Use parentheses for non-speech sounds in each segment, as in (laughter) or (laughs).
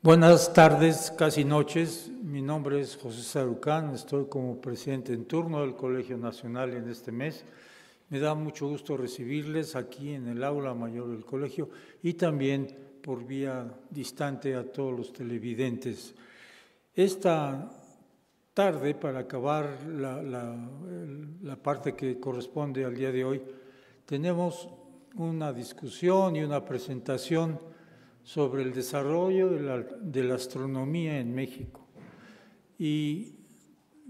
Buenas tardes, casi noches. Mi nombre es José Sarucán, estoy como presidente en turno del Colegio Nacional en este mes. Me da mucho gusto recibirles aquí en el aula mayor del colegio y también por vía distante a todos los televidentes. Esta tarde, para acabar la, la parte que corresponde al día de hoy, tenemos una discusión y una presentación sobre el desarrollo de la, astronomía en México. Y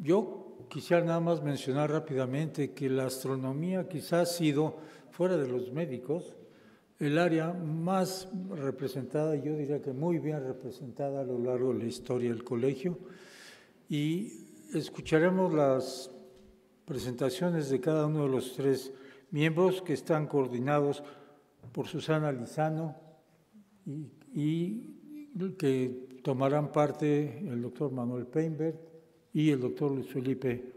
yo quisiera nada más mencionar rápidamente que la astronomía quizás ha sido, fuera de los médicos, el área más representada, yo diría que muy bien representada a lo largo de la historia del colegio. Y escucharemos las presentaciones de cada uno de los tres miembros que están coordinados por Susana Lizano, y, que tomarán parte el doctor Manuel Peinberg y el doctor Luis Felipe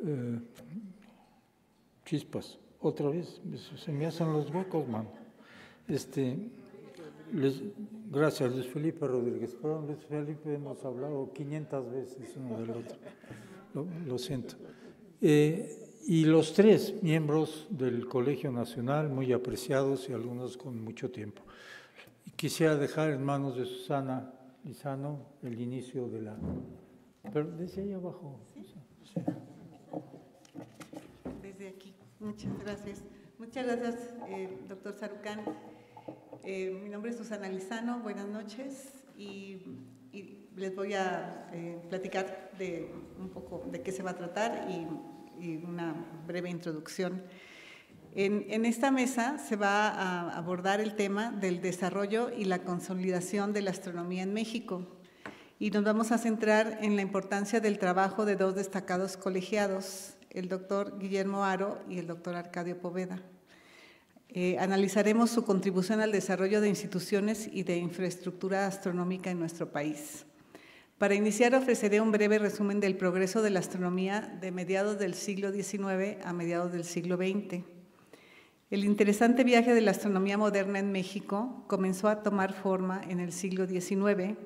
eh, Chispas. Otra vez, se me hacen los huecos, mano. Este, gracias, Luis Felipe Rodríguez. Perdón, Luis Felipe, hemos hablado 500 veces uno del otro. Lo, siento. Eh, y los tres miembros del Colegio Nacional, muy apreciados y algunos con mucho tiempo quisiera dejar en manos de Susana Lizano el inicio de la... Pero desde ahí abajo. Desde aquí. Muchas gracias. Muchas gracias, eh, doctor Sarucán. Eh, mi nombre es Susana Lizano. Buenas noches. Y, les voy a eh, platicar de un poco de qué se va a tratar y una breve introducción. En, esta mesa se va a abordar el tema del desarrollo y la consolidación de la astronomía en México y nos vamos a centrar en la importancia del trabajo de dos destacados colegiados, el doctor Guillermo Aro y el doctor Arcadio Poveda. Eh, analizaremos su contribución al desarrollo de instituciones y de infraestructura astronómica en nuestro país. Para iniciar ofreceré un breve resumen del progreso de la astronomía de mediados del siglo XIX a mediados del siglo XX el interesante viaje de la astronomía moderna en México comenzó a tomar forma en el siglo XIX,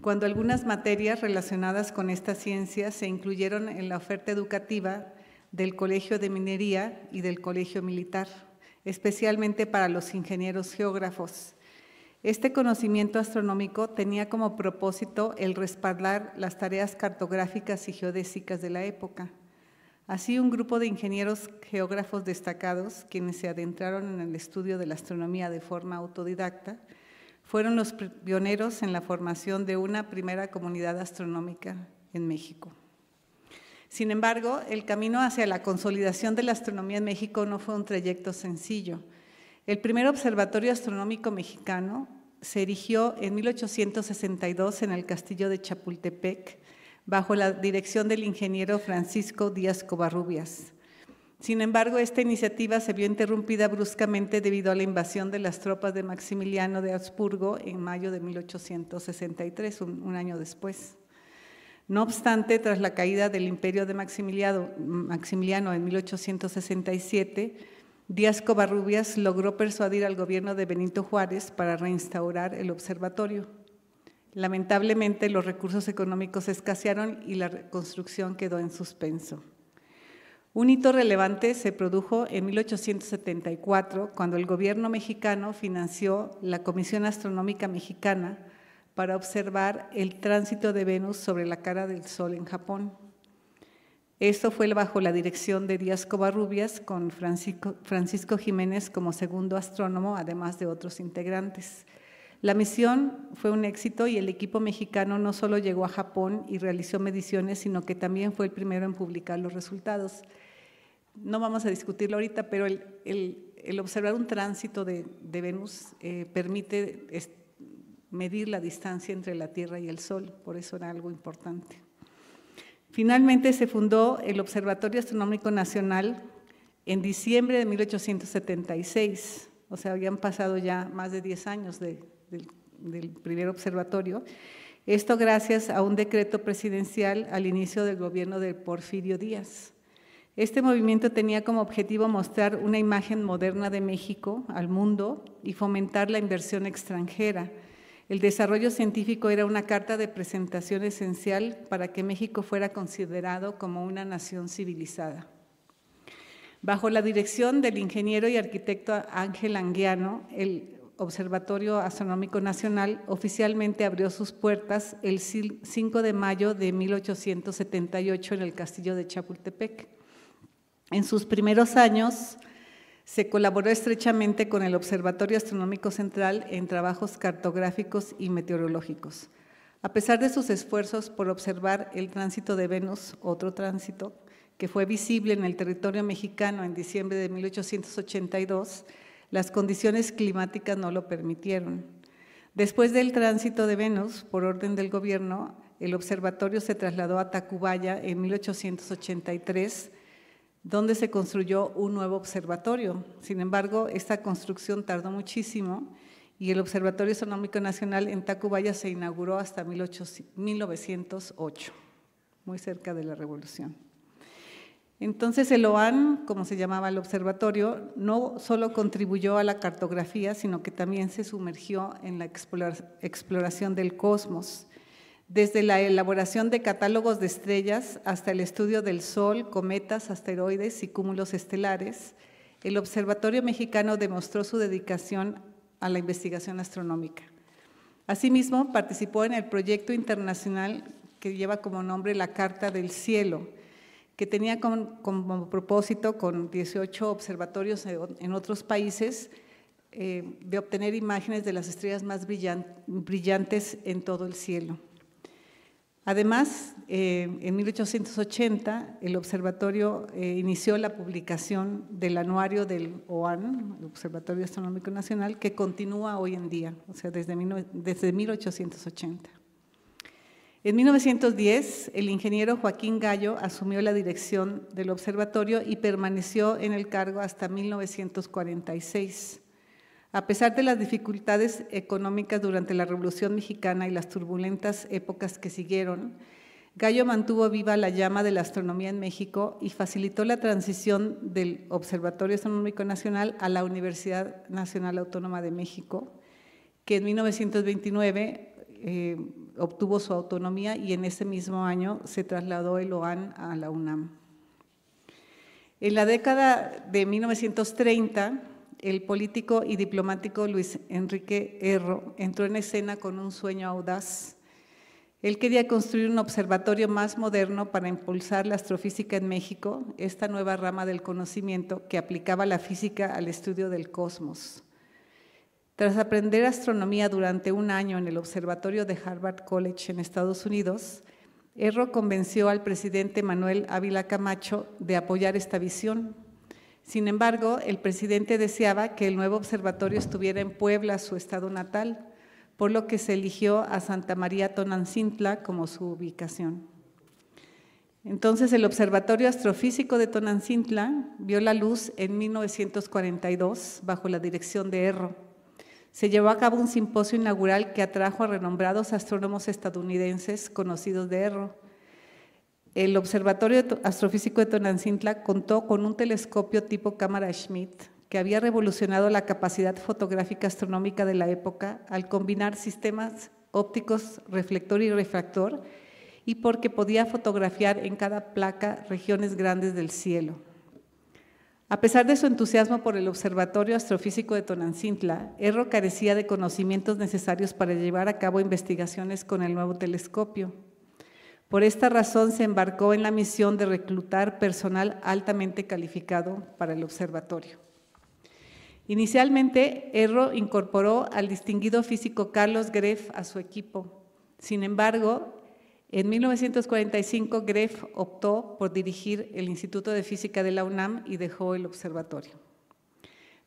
cuando algunas materias relacionadas con esta ciencia se incluyeron en la oferta educativa del Colegio de Minería y del Colegio Militar, especialmente para los ingenieros geógrafos. Este conocimiento astronómico tenía como propósito el respaldar las tareas cartográficas y geodésicas de la época. Así, un grupo de ingenieros geógrafos destacados, quienes se adentraron en el estudio de la astronomía de forma autodidacta, fueron los pioneros en la formación de una primera comunidad astronómica en México. Sin embargo, el camino hacia la consolidación de la astronomía en México no fue un trayecto sencillo. El primer observatorio astronómico mexicano se erigió en 1862 en el castillo de Chapultepec, bajo la dirección del ingeniero Francisco Díaz Covarrubias. Sin embargo, esta iniciativa se vio interrumpida bruscamente debido a la invasión de las tropas de Maximiliano de Habsburgo en mayo de 1863, un, año después. No obstante, tras la caída del imperio de Maximiliano, Maximiliano en 1867, Díaz Covarrubias logró persuadir al gobierno de Benito Juárez para reinstaurar el observatorio. Lamentablemente los recursos económicos escasearon y la construcción quedó en suspenso. Un hito relevante se produjo en 1874 cuando el gobierno mexicano financió la Comisión Astronómica Mexicana para observar el tránsito de Venus sobre la cara del Sol en Japón. Esto fue bajo la dirección de Díaz Covarrubias con Francisco, Francisco Jiménez como segundo astrónomo, además de otros integrantes. La misión fue un éxito y el equipo mexicano no solo llegó a Japón y realizó mediciones, sino que también fue el primero en publicar los resultados. No vamos a discutirlo ahorita, pero el, observar un tránsito de, Venus eh, permite medir la distancia entre la Tierra y el Sol, por eso era algo importante. Finalmente se fundó el Observatorio Astronómico Nacional en diciembre de 1876, o sea, habían pasado ya más de 10 años de, del, primer observatorio. Esto gracias a un decreto presidencial al inicio del gobierno de Porfirio Díaz. Este movimiento tenía como objetivo mostrar una imagen moderna de México al mundo y fomentar la inversión extranjera. El desarrollo científico era una carta de presentación esencial para que México fuera considerado como una nación civilizada. Bajo la dirección del ingeniero y arquitecto Ángel Anguiano, el Observatorio Astronómico Nacional oficialmente abrió sus puertas el 5 de mayo de 1878 en el castillo de Chapultepec. En sus primeros años se colaboró estrechamente con el Observatorio Astronómico Central en trabajos cartográficos y meteorológicos. A pesar de sus esfuerzos por observar el tránsito de Venus, otro tránsito que fue visible en el territorio mexicano en diciembre de 1882, las condiciones climáticas no lo permitieron. Después del tránsito de Venus, por orden del gobierno, el observatorio se trasladó a Tacubaya en 1883, donde se construyó un nuevo observatorio. Sin embargo, esta construcción tardó muchísimo y el Observatorio Astronómico Nacional en Tacubaya se inauguró hasta 1908, muy cerca de la revolución. Entonces el OAN, como se llamaba el observatorio, no solo contribuyó a la cartografía, sino que también se sumergió en la exploración del cosmos, desde la elaboración de catálogos de estrellas hasta el estudio del Sol, cometas, asteroides y cúmulos estelares. El Observatorio Mexicano demostró su dedicación a la investigación astronómica. Asimismo, participó en el proyecto internacional que lleva como nombre la Carta del Cielo, que tenía como, propósito, con 18 observatorios en otros países, eh, de obtener imágenes de las estrellas más brillantes en todo el cielo. Además, eh, en 1880 el observatorio eh, inició la publicación del anuario del OAN, el Observatorio Astronómico Nacional, que continúa hoy en día, o sea, desde, desde 1880. En 1910, el ingeniero Joaquín Gallo asumió la dirección del observatorio y permaneció en el cargo hasta 1946. A pesar de las dificultades económicas durante la Revolución Mexicana y las turbulentas épocas que siguieron, Gallo mantuvo viva la llama de la astronomía en México y facilitó la transición del Observatorio Astronómico Nacional a la Universidad Nacional Autónoma de México, que en 1929 obtuvo su autonomía y en ese mismo año se trasladó el OAN a la UNAM. En la década de 1930, el político y diplomático Luis Enrique Erro entró en escena con un sueño audaz. Él quería construir un observatorio más moderno para impulsar la astrofísica en México, esta nueva rama del conocimiento que aplicaba la física al estudio del cosmos. Tras aprender astronomía durante un año en el observatorio de Harvard College en Estados Unidos, Erro convenció al presidente Manuel Ávila Camacho de apoyar esta visión. Sin embargo, el presidente deseaba que el nuevo observatorio estuviera en Puebla, su estado natal, por lo que se eligió a Santa María Tonancintla como su ubicación. Entonces, el Observatorio Astrofísico de Tonancintla vio la luz en 1942 bajo la dirección de Erro se llevó a cabo un simposio inaugural que atrajo a renombrados astrónomos estadounidenses conocidos de Erro. El Observatorio Astrofísico de Tonancintla contó con un telescopio tipo cámara Schmidt que había revolucionado la capacidad fotográfica astronómica de la época al combinar sistemas ópticos reflector y refractor y porque podía fotografiar en cada placa regiones grandes del cielo. A pesar de su entusiasmo por el Observatorio Astrofísico de Tonancintla, Erro carecía de conocimientos necesarios para llevar a cabo investigaciones con el nuevo telescopio. Por esta razón se embarcó en la misión de reclutar personal altamente calificado para el observatorio. Inicialmente, Erro incorporó al distinguido físico Carlos Greff a su equipo. Sin embargo, en 1945, Greff optó por dirigir el Instituto de Física de la UNAM y dejó el observatorio.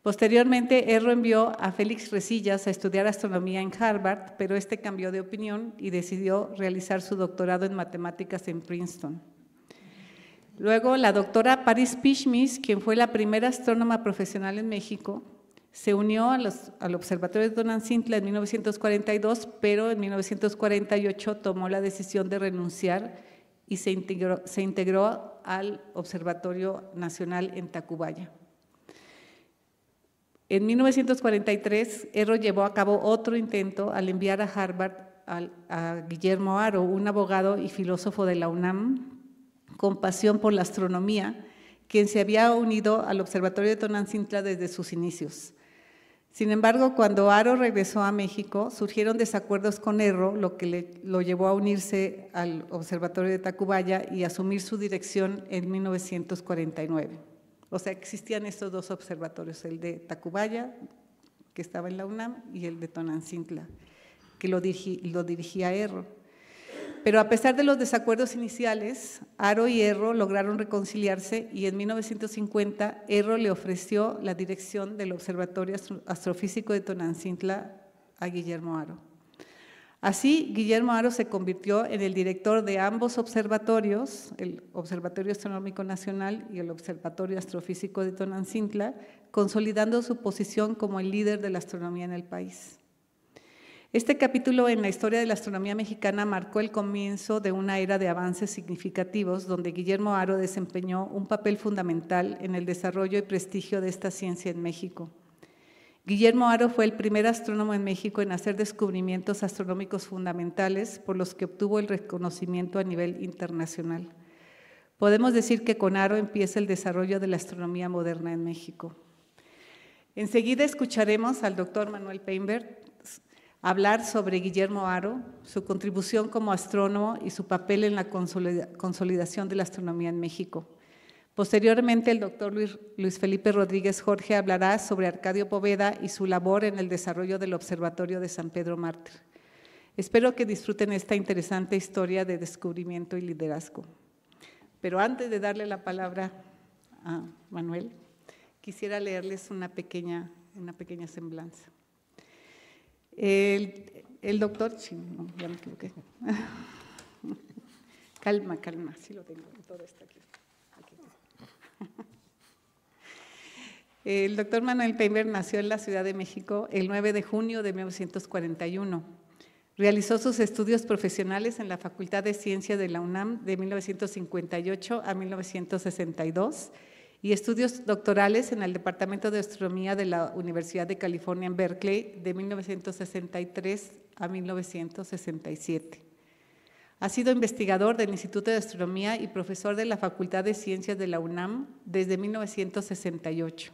Posteriormente, Erro envió a Félix Resillas a estudiar astronomía en Harvard, pero este cambió de opinión y decidió realizar su doctorado en matemáticas en Princeton. Luego, la doctora Paris Pichmis, quien fue la primera astrónoma profesional en México, se unió al Observatorio de Tonantzintla en 1942, pero en 1948 tomó la decisión de renunciar y se integró, al Observatorio Nacional en Tacubaya. En 1943, Erro llevó a cabo otro intento al enviar a Harvard a Guillermo Aro, un abogado y filósofo de la UNAM, con pasión por la astronomía, quien se había unido al Observatorio de Tonantzintla desde sus inicios. Sin embargo, cuando Aro regresó a México, surgieron desacuerdos con Erro, lo que le, lo llevó a unirse al Observatorio de Tacubaya y asumir su dirección en 1949. O sea, existían estos dos observatorios, el de Tacubaya, que estaba en la UNAM, y el de Tonancintla, que lo, lo dirigía Erro. Pero a pesar de los desacuerdos iniciales, Aro y Erro lograron reconciliarse y en 1950 Erro le ofreció la dirección del Observatorio Astrofísico de Tonancintla a Guillermo Aro. Así, Guillermo Aro se convirtió en el director de ambos observatorios, el Observatorio Astronómico Nacional y el Observatorio Astrofísico de Tonancintla, consolidando su posición como el líder de la astronomía en el país. Este capítulo en la historia de la astronomía mexicana marcó el comienzo de una era de avances significativos donde Guillermo Haro desempeñó un papel fundamental en el desarrollo y prestigio de esta ciencia en México. Guillermo Haro fue el primer astrónomo en México en hacer descubrimientos astronómicos fundamentales por los que obtuvo el reconocimiento a nivel internacional. Podemos decir que con Haro empieza el desarrollo de la astronomía moderna en México. Enseguida escucharemos al doctor Manuel Peinberg, hablar sobre Guillermo Aro, su contribución como astrónomo y su papel en la consolidación de la astronomía en México. Posteriormente, el doctor Luis, Felipe Rodríguez Jorge hablará sobre Arcadio Poveda y su labor en el desarrollo del Observatorio de San Pedro Mártir. Espero que disfruten esta interesante historia de descubrimiento y liderazgo. Pero antes de darle la palabra a Manuel, quisiera leerles una pequeña, una pequeña semblanza. El, doctor, ya me equivoqué. (laughs) calma, calma, sí lo tengo, (laughs) el doctor Manuel Peinberg nació en la Ciudad de México el 9 de junio de 1941. Realizó sus estudios profesionales en la Facultad de Ciencia de la UNAM de 1958 a 1962 y estudios doctorales en el Departamento de Astronomía de la Universidad de California en Berkeley de 1963 a 1967. Ha sido investigador del Instituto de Astronomía y profesor de la Facultad de Ciencias de la UNAM desde 1968.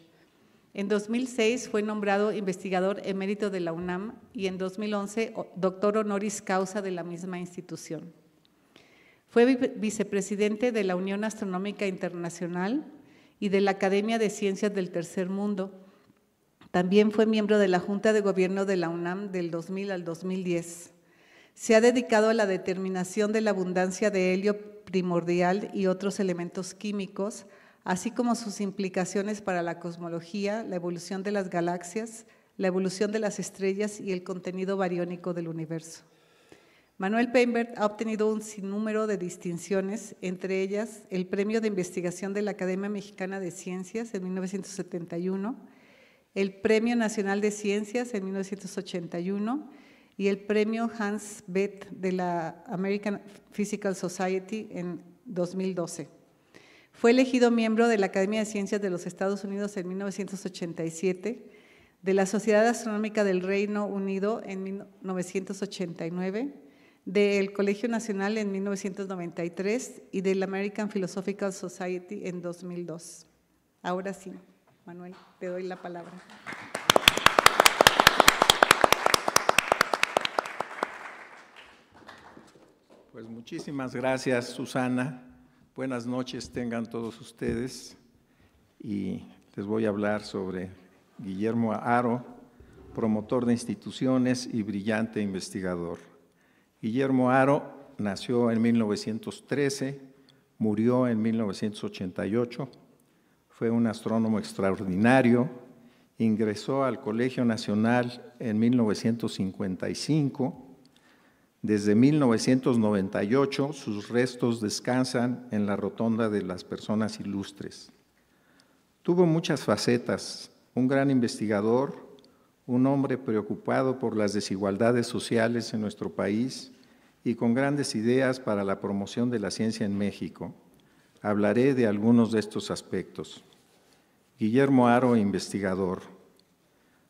En 2006 fue nombrado investigador emérito de la UNAM y en 2011 doctor honoris causa de la misma institución. Fue vicepresidente de la Unión Astronómica Internacional y de la Academia de Ciencias del Tercer Mundo. También fue miembro de la Junta de Gobierno de la UNAM del 2000 al 2010. Se ha dedicado a la determinación de la abundancia de helio primordial y otros elementos químicos, así como sus implicaciones para la cosmología, la evolución de las galaxias, la evolución de las estrellas y el contenido bariónico del universo. Manuel Peinbert ha obtenido un sinnúmero de distinciones, entre ellas el Premio de Investigación de la Academia Mexicana de Ciencias en 1971, el Premio Nacional de Ciencias en 1981 y el Premio Hans Beth de la American Physical Society en 2012. Fue elegido miembro de la Academia de Ciencias de los Estados Unidos en 1987, de la Sociedad Astronómica del Reino Unido en 1989 del Colegio Nacional en 1993 y del American Philosophical Society en 2002. Ahora sí, Manuel, te doy la palabra. Pues muchísimas gracias, Susana. Buenas noches tengan todos ustedes y les voy a hablar sobre Guillermo Aro, promotor de instituciones y brillante investigador. Guillermo Aro nació en 1913, murió en 1988, fue un astrónomo extraordinario, ingresó al Colegio Nacional en 1955. Desde 1998 sus restos descansan en la Rotonda de las Personas Ilustres. Tuvo muchas facetas, un gran investigador, un hombre preocupado por las desigualdades sociales en nuestro país, y con grandes ideas para la promoción de la ciencia en México, hablaré de algunos de estos aspectos. Guillermo Aro, investigador.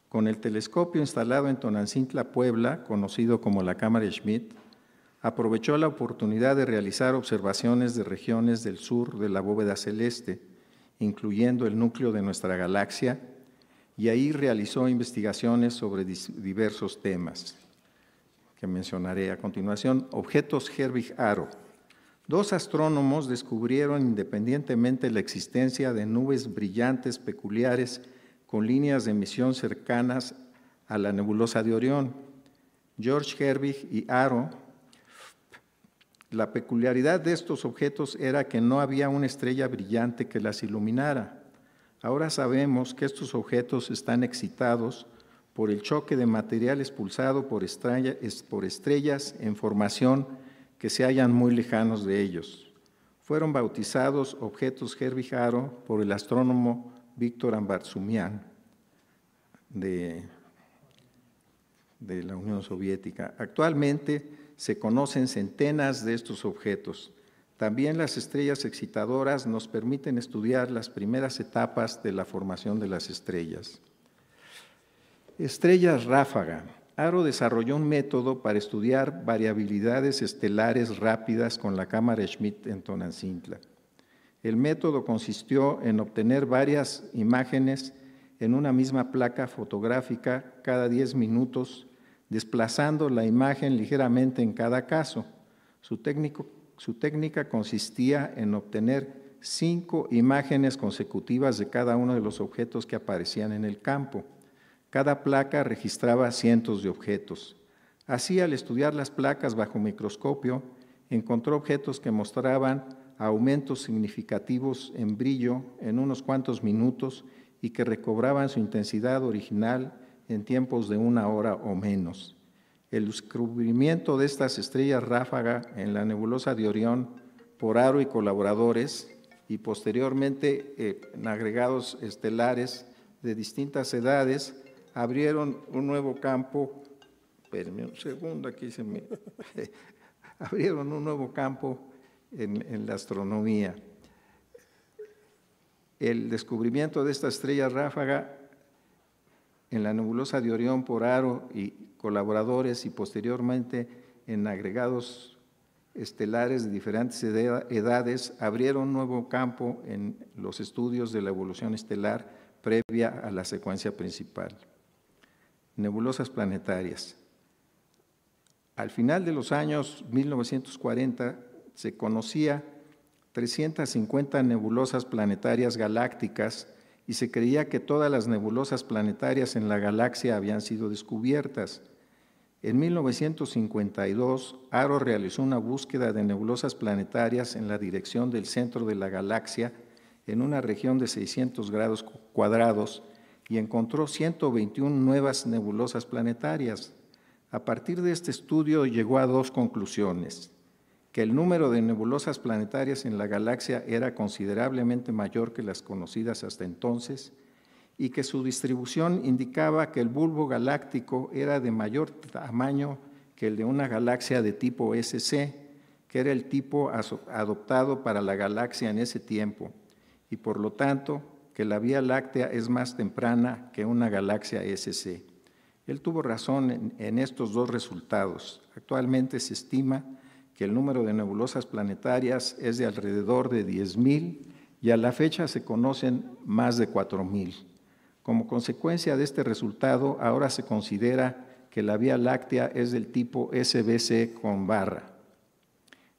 Con el telescopio instalado en Tonancintla, Puebla, conocido como la Cámara Schmidt, aprovechó la oportunidad de realizar observaciones de regiones del sur de la bóveda celeste, incluyendo el núcleo de nuestra galaxia, y ahí realizó investigaciones sobre diversos temas que mencionaré a continuación, objetos Herbig Aro. Dos astrónomos descubrieron independientemente la existencia de nubes brillantes peculiares con líneas de emisión cercanas a la nebulosa de Orión, George Herbig y Aro. La peculiaridad de estos objetos era que no había una estrella brillante que las iluminara. Ahora sabemos que estos objetos están excitados por el choque de material expulsado por, estrellas en formación que se hallan muy lejanos de ellos. Fueron bautizados objetos Herbijaro por el astrónomo Víctor Ambarzumian de, de la Unión Soviética. Actualmente se conocen centenas de estos objetos. También las estrellas excitadoras nos permiten estudiar las primeras etapas de la formación de las estrellas. Estrellas ráfaga. Aro desarrolló un método para estudiar variabilidades estelares rápidas con la cámara Schmidt en Tonancintla. El método consistió en obtener varias imágenes en una misma placa fotográfica cada 10 minutos, desplazando la imagen ligeramente en cada caso. su técnica consistía en obtener cinco imágenes consecutivas de cada uno de los objetos que aparecían en el campo. Cada placa registraba cientos de objetos. Así, al estudiar las placas bajo microscopio, encontró objetos que mostraban aumentos significativos en brillo en unos cuantos minutos y que recobraban su intensidad original en tiempos de una hora o menos. El descubrimiento de estas estrellas ráfaga en la nebulosa de Orión por Aro y colaboradores y posteriormente eh, en agregados estelares de distintas edades abrieron un nuevo campo, un segundo, aquí se me... (laughs) abrieron un nuevo campo en, en la astronomía. El descubrimiento de esta estrella ráfaga en la nebulosa de Orión por Aro y colaboradores y posteriormente en agregados estelares de diferentes edades abrieron un nuevo campo en los estudios de la evolución estelar previa a la secuencia principal nebulosas planetarias. Al final de los años 1940 se conocía 350 nebulosas planetarias galácticas y se creía que todas las nebulosas planetarias en la galaxia habían sido descubiertas. En 1952, Aro realizó una búsqueda de nebulosas planetarias en la dirección del centro de la galaxia, en una región de 600 grados cuadrados, y encontró 121 nuevas nebulosas planetarias. A partir de este estudio llegó a dos conclusiones, que el número de nebulosas planetarias en la galaxia era considerablemente mayor que las conocidas hasta entonces y que su distribución indicaba que el bulbo galáctico era de mayor tamaño que el de una galaxia de tipo SC, que era el tipo adoptado para la galaxia en ese tiempo, y por lo tanto que la Vía Láctea es más temprana que una galaxia SC. Él tuvo razón en, estos dos resultados. Actualmente se estima que el número de nebulosas planetarias es de alrededor de 10.000 y a la fecha se conocen más de 4.000. Como consecuencia de este resultado, ahora se considera que la Vía Láctea es del tipo SBC con barra.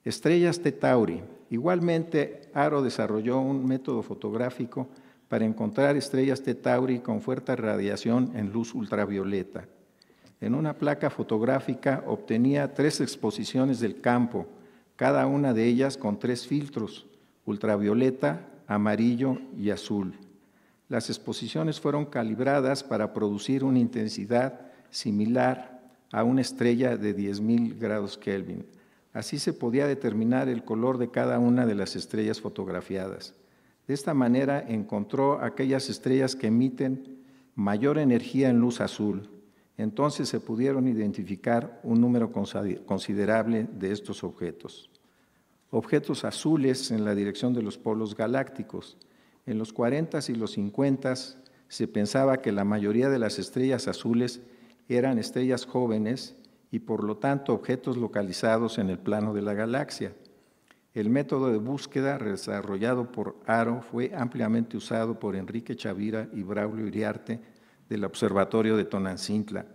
Estrellas Tetauri. Igualmente, Aro desarrolló un método fotográfico para encontrar estrellas de Tauri con fuerte radiación en luz ultravioleta. En una placa fotográfica obtenía tres exposiciones del campo, cada una de ellas con tres filtros, ultravioleta, amarillo y azul. Las exposiciones fueron calibradas para producir una intensidad similar a una estrella de 10.000 grados Kelvin. Así se podía determinar el color de cada una de las estrellas fotografiadas. De esta manera encontró aquellas estrellas que emiten mayor energía en luz azul. Entonces se pudieron identificar un número considerable de estos objetos. Objetos azules en la dirección de los polos galácticos. En los 40 y los 50 se pensaba que la mayoría de las estrellas azules eran estrellas jóvenes y por lo tanto objetos localizados en el plano de la galaxia. El método de búsqueda desarrollado por Aro fue ampliamente usado por Enrique Chavira y Braulio Uriarte del Observatorio de Tonancintla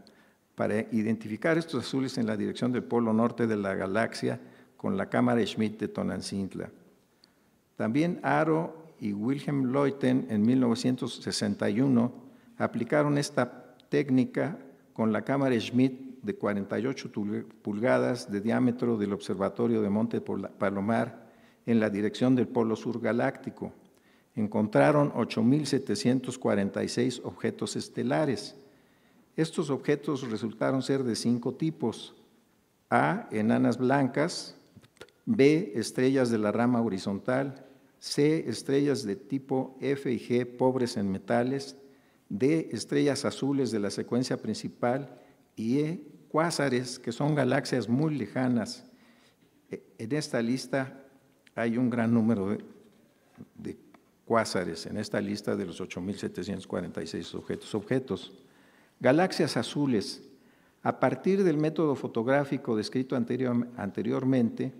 para identificar estos azules en la dirección del polo norte de la galaxia con la cámara Schmidt de Tonancintla. También Aro y Wilhelm Leuten en 1961 aplicaron esta técnica con la cámara Schmidt de 48 pulgadas de diámetro del Observatorio de Monte Palomar en la dirección del Polo Sur Galáctico. Encontraron 8.746 objetos estelares. Estos objetos resultaron ser de cinco tipos. A, enanas blancas, B, estrellas de la rama horizontal, C, estrellas de tipo F y G pobres en metales, D, estrellas azules de la secuencia principal y cuásares, que son galaxias muy lejanas. E, en esta lista hay un gran número de, cuásares, en esta lista de los 8.746 objetos. objetos. Galaxias azules. A partir del método fotográfico descrito anterior, anteriormente,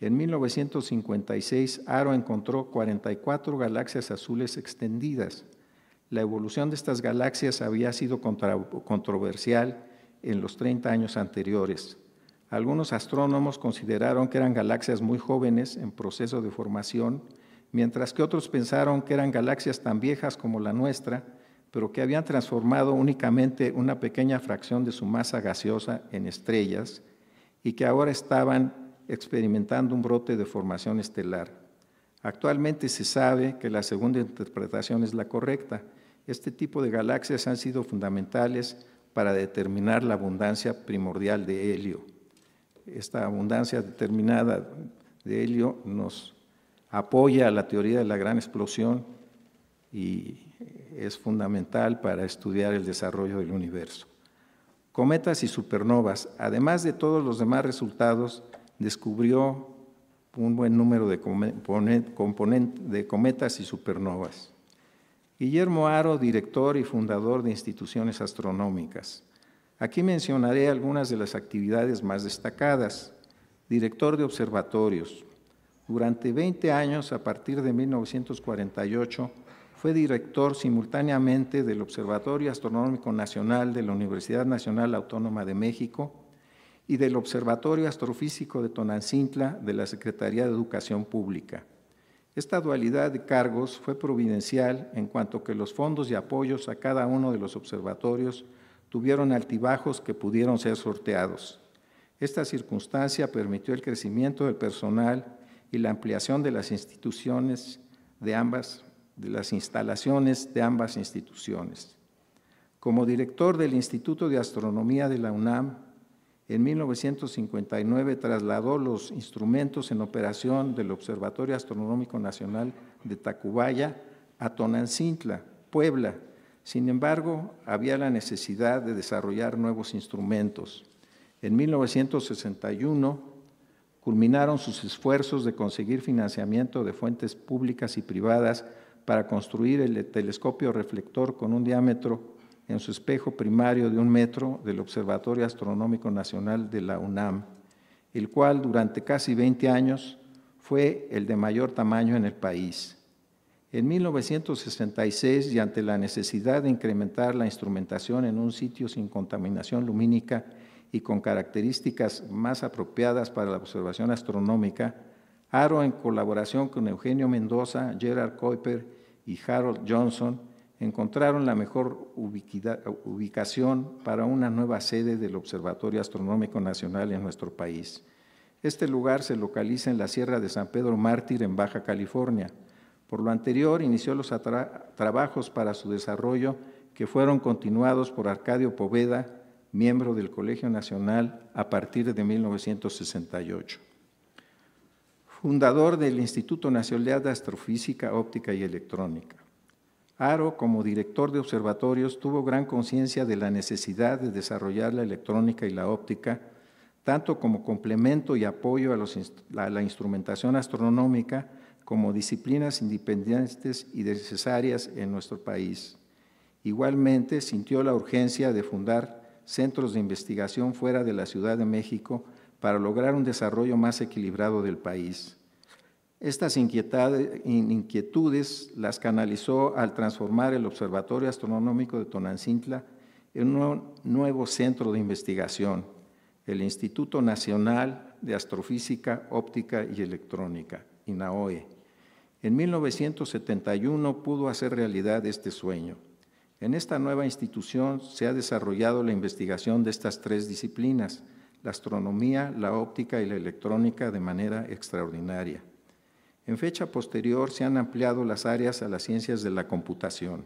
en 1956 Aro encontró 44 galaxias azules extendidas. La evolución de estas galaxias había sido controversial en los 30 años anteriores. Algunos astrónomos consideraron que eran galaxias muy jóvenes en proceso de formación, mientras que otros pensaron que eran galaxias tan viejas como la nuestra, pero que habían transformado únicamente una pequeña fracción de su masa gaseosa en estrellas y que ahora estaban experimentando un brote de formación estelar. Actualmente se sabe que la segunda interpretación es la correcta. Este tipo de galaxias han sido fundamentales para determinar la abundancia primordial de helio. Esta abundancia determinada de helio nos apoya a la teoría de la gran explosión y es fundamental para estudiar el desarrollo del universo. Cometas y supernovas, además de todos los demás resultados, descubrió un buen número de, cometas y supernovas. Guillermo Aro, director y fundador de instituciones astronómicas. Aquí mencionaré algunas de las actividades más destacadas. Director de observatorios. Durante 20 años, a partir de 1948, fue director simultáneamente del Observatorio Astronómico Nacional de la Universidad Nacional Autónoma de México y del Observatorio Astrofísico de Tonancintla de la Secretaría de Educación Pública. Esta dualidad de cargos fue providencial en cuanto que los fondos y apoyos a cada uno de los observatorios tuvieron altibajos que pudieron ser sorteados. Esta circunstancia permitió el crecimiento del personal y la ampliación de las instituciones de ambas de las instalaciones de ambas instituciones. Como director del Instituto de Astronomía de la UNAM, en 1959 trasladó los instrumentos en operación del Observatorio Astronómico Nacional de Tacubaya a Tonancintla, Puebla. Sin embargo, había la necesidad de desarrollar nuevos instrumentos. En 1961 culminaron sus esfuerzos de conseguir financiamiento de fuentes públicas y privadas para construir el telescopio reflector con un diámetro en su espejo primario de un metro del Observatorio Astronómico Nacional de la UNAM, el cual durante casi 20 años fue el de mayor tamaño en el país. En 1966, y ante la necesidad de incrementar la instrumentación en un sitio sin contaminación lumínica y con características más apropiadas para la observación astronómica, ARO, en colaboración con Eugenio Mendoza, Gerard Kuiper y Harold Johnson, encontraron la mejor ubicación para una nueva sede del Observatorio Astronómico Nacional en nuestro país. Este lugar se localiza en la Sierra de San Pedro Mártir, en Baja California. Por lo anterior, inició los trabajos para su desarrollo que fueron continuados por Arcadio Poveda, miembro del Colegio Nacional, a partir de 1968. Fundador del Instituto Nacional de Astrofísica, Óptica y Electrónica. Aro, como director de observatorios, tuvo gran conciencia de la necesidad de desarrollar la electrónica y la óptica, tanto como complemento y apoyo a, a la instrumentación astronómica como disciplinas independientes y necesarias en nuestro país. Igualmente, sintió la urgencia de fundar centros de investigación fuera de la Ciudad de México para lograr un desarrollo más equilibrado del país. Estas inquietudes las canalizó al transformar el Observatorio Astronómico de Tonancintla en un nuevo centro de investigación, el Instituto Nacional de Astrofísica, Óptica y Electrónica, INAOE. En 1971 pudo hacer realidad este sueño. En esta nueva institución se ha desarrollado la investigación de estas tres disciplinas, la astronomía, la óptica y la electrónica de manera extraordinaria. En fecha posterior se han ampliado las áreas a las ciencias de la computación.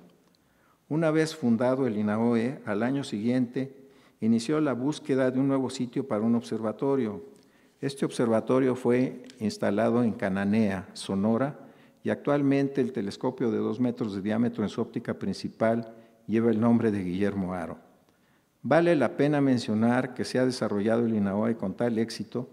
Una vez fundado el INAOE, al año siguiente inició la búsqueda de un nuevo sitio para un observatorio. Este observatorio fue instalado en Cananea, Sonora, y actualmente el telescopio de dos metros de diámetro en su óptica principal lleva el nombre de Guillermo Aro. Vale la pena mencionar que se ha desarrollado el INAOE con tal éxito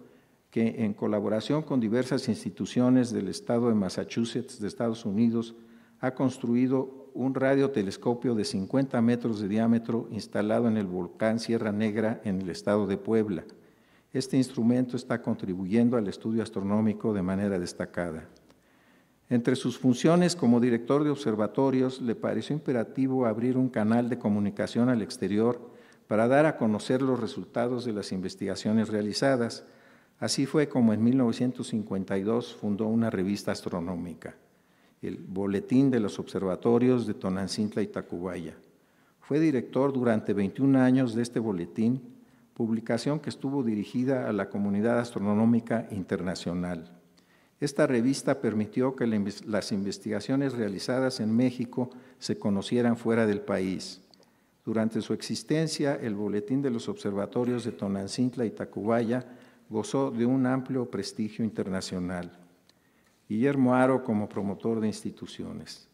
que en colaboración con diversas instituciones del estado de Massachusetts de Estados Unidos ha construido un radiotelescopio de 50 metros de diámetro instalado en el volcán Sierra Negra en el estado de Puebla. Este instrumento está contribuyendo al estudio astronómico de manera destacada. Entre sus funciones como director de observatorios, le pareció imperativo abrir un canal de comunicación al exterior para dar a conocer los resultados de las investigaciones realizadas, Así fue como en 1952 fundó una revista astronómica, el Boletín de los Observatorios de Tonancintla y Tacubaya. Fue director durante 21 años de este boletín, publicación que estuvo dirigida a la comunidad astronómica internacional. Esta revista permitió que las investigaciones realizadas en México se conocieran fuera del país. Durante su existencia, el Boletín de los Observatorios de Tonancintla y Tacubaya gozó de un amplio prestigio internacional. Guillermo Aro como promotor de instituciones.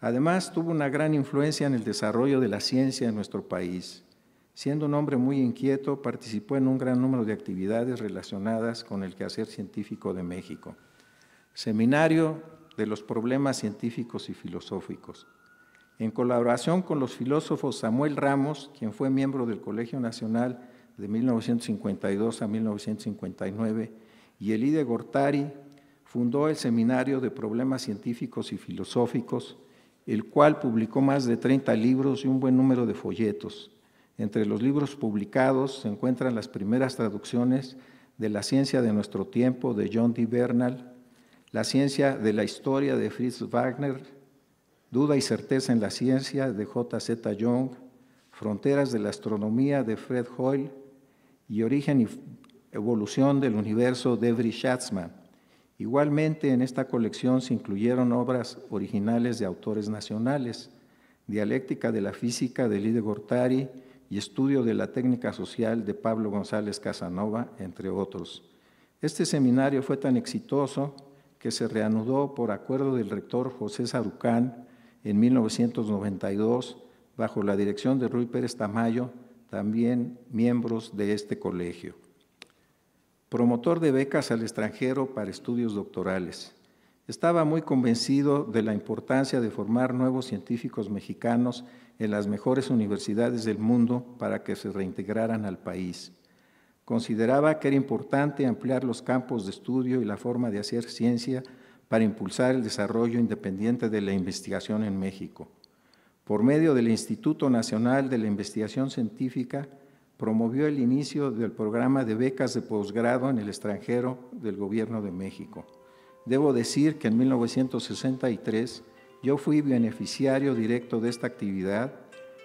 Además, tuvo una gran influencia en el desarrollo de la ciencia en nuestro país. Siendo un hombre muy inquieto, participó en un gran número de actividades relacionadas con el quehacer científico de México. Seminario de los problemas científicos y filosóficos. En colaboración con los filósofos Samuel Ramos, quien fue miembro del Colegio Nacional de 1952 a 1959, y Elide Gortari fundó el Seminario de Problemas Científicos y Filosóficos, el cual publicó más de 30 libros y un buen número de folletos. Entre los libros publicados se encuentran las primeras traducciones de La ciencia de nuestro tiempo de John D. Bernal, La ciencia de la historia de Fritz Wagner, Duda y certeza en la ciencia de Z. Young, Fronteras de la astronomía de Fred Hoyle y Origen y Evolución del Universo de Evry Schatzman. Igualmente, en esta colección se incluyeron obras originales de autores nacionales, Dialéctica de la Física de Lide Gortari y Estudio de la Técnica Social de Pablo González Casanova, entre otros. Este seminario fue tan exitoso que se reanudó por acuerdo del rector José Saducán, en 1992 bajo la dirección de Rui Pérez Tamayo, también miembros de este colegio. Promotor de becas al extranjero para estudios doctorales. Estaba muy convencido de la importancia de formar nuevos científicos mexicanos en las mejores universidades del mundo para que se reintegraran al país. Consideraba que era importante ampliar los campos de estudio y la forma de hacer ciencia para impulsar el desarrollo independiente de la investigación en México por medio del Instituto Nacional de la Investigación Científica, promovió el inicio del programa de becas de posgrado en el extranjero del Gobierno de México. Debo decir que en 1963 yo fui beneficiario directo de esta actividad,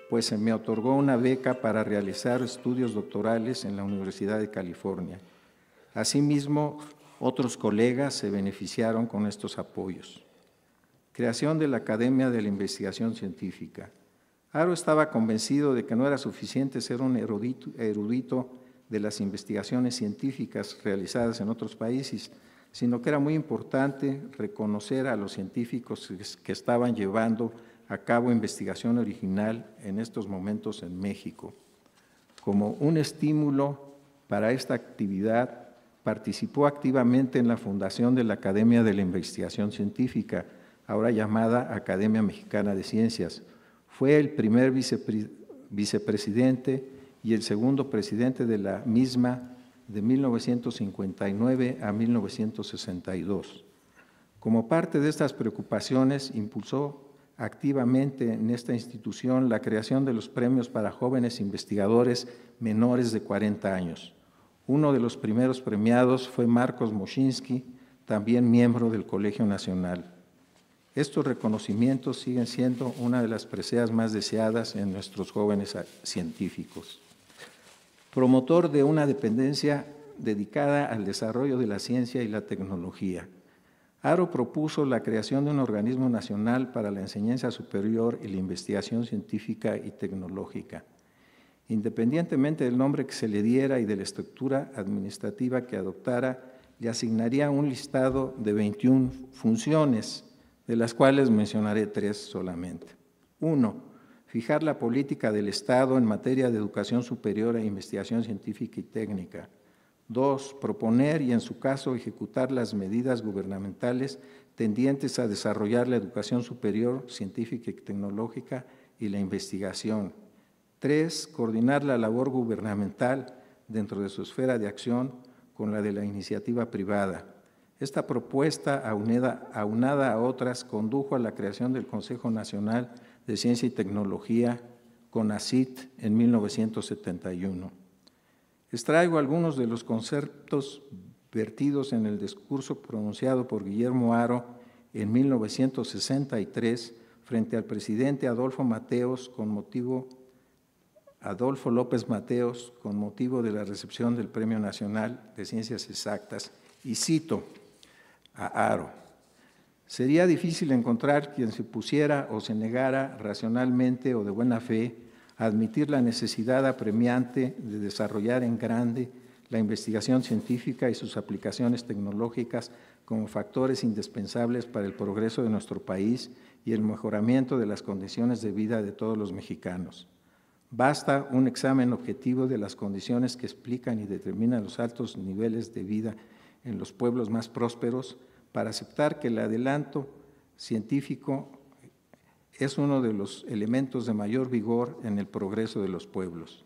pues se me otorgó una beca para realizar estudios doctorales en la Universidad de California. Asimismo, otros colegas se beneficiaron con estos apoyos creación de la Academia de la Investigación Científica. Aro estaba convencido de que no era suficiente ser un erudito, erudito de las investigaciones científicas realizadas en otros países, sino que era muy importante reconocer a los científicos que estaban llevando a cabo investigación original en estos momentos en México. Como un estímulo para esta actividad, participó activamente en la fundación de la Academia de la Investigación Científica, ahora llamada Academia Mexicana de Ciencias. Fue el primer vicepresidente y el segundo presidente de la misma de 1959 a 1962. Como parte de estas preocupaciones, impulsó activamente en esta institución la creación de los premios para jóvenes investigadores menores de 40 años. Uno de los primeros premiados fue Marcos Moschinsky, también miembro del Colegio Nacional. Estos reconocimientos siguen siendo una de las preseas más deseadas en nuestros jóvenes científicos. Promotor de una dependencia dedicada al desarrollo de la ciencia y la tecnología. Aro propuso la creación de un organismo nacional para la enseñanza superior y la investigación científica y tecnológica. Independientemente del nombre que se le diera y de la estructura administrativa que adoptara, le asignaría un listado de 21 funciones de las cuales mencionaré tres solamente. Uno, fijar la política del Estado en materia de educación superior e investigación científica y técnica. Dos, proponer y en su caso ejecutar las medidas gubernamentales tendientes a desarrollar la educación superior, científica y tecnológica y la investigación. Tres, coordinar la labor gubernamental dentro de su esfera de acción con la de la iniciativa privada. Esta propuesta, aunada, a otras, condujo a la creación del Consejo Nacional de Ciencia y Tecnología, CONACIT, en 1971. Extraigo algunos de los conceptos vertidos en el discurso pronunciado por Guillermo Aro en 1963 frente al presidente Adolfo Mateos con motivo Adolfo López Mateos con motivo de la recepción del Premio Nacional de Ciencias Exactas y cito Sería difícil encontrar quien se pusiera o se negara racionalmente o de buena fe a admitir la necesidad apremiante de desarrollar en grande la investigación científica y sus aplicaciones tecnológicas como factores indispensables para el progreso de nuestro país y el mejoramiento de las condiciones de vida de todos los mexicanos. Basta un examen objetivo de las condiciones que explican y determinan los altos niveles de vida en los pueblos más prósperos para aceptar que el adelanto científico es uno de los elementos de mayor vigor en el progreso de los pueblos.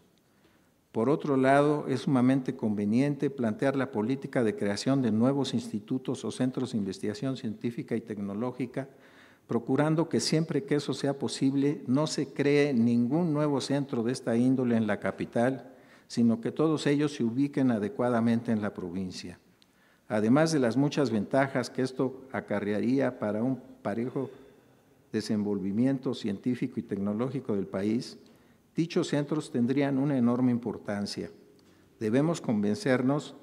Por otro lado, es sumamente conveniente plantear la política de creación de nuevos institutos o centros de investigación científica y tecnológica, procurando que siempre que eso sea posible no se cree ningún nuevo centro de esta índole en la capital, sino que todos ellos se ubiquen adecuadamente en la provincia además de las muchas ventajas que esto acarrearía para un parejo desenvolvimiento científico y tecnológico del país, dichos centros tendrían una enorme importancia. Debemos convencernos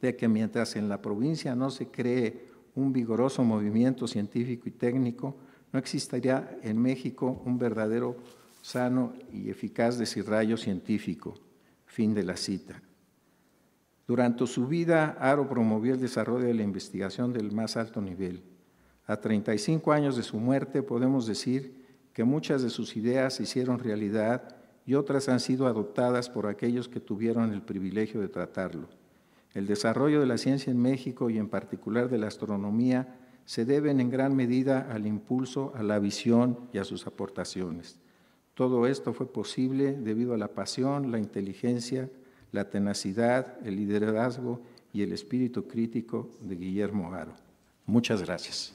de que mientras en la provincia no se cree un vigoroso movimiento científico y técnico, no existiría en México un verdadero, sano y eficaz desirrayo científico. Fin de la cita. Durante su vida, Aro promovió el desarrollo de la investigación del más alto nivel. A 35 años de su muerte, podemos decir que muchas de sus ideas se hicieron realidad y otras han sido adoptadas por aquellos que tuvieron el privilegio de tratarlo. El desarrollo de la ciencia en México y en particular de la astronomía se deben en gran medida al impulso, a la visión y a sus aportaciones. Todo esto fue posible debido a la pasión, la inteligencia, la tenacidad, el liderazgo y el espíritu crítico de Guillermo Aro. Muchas gracias.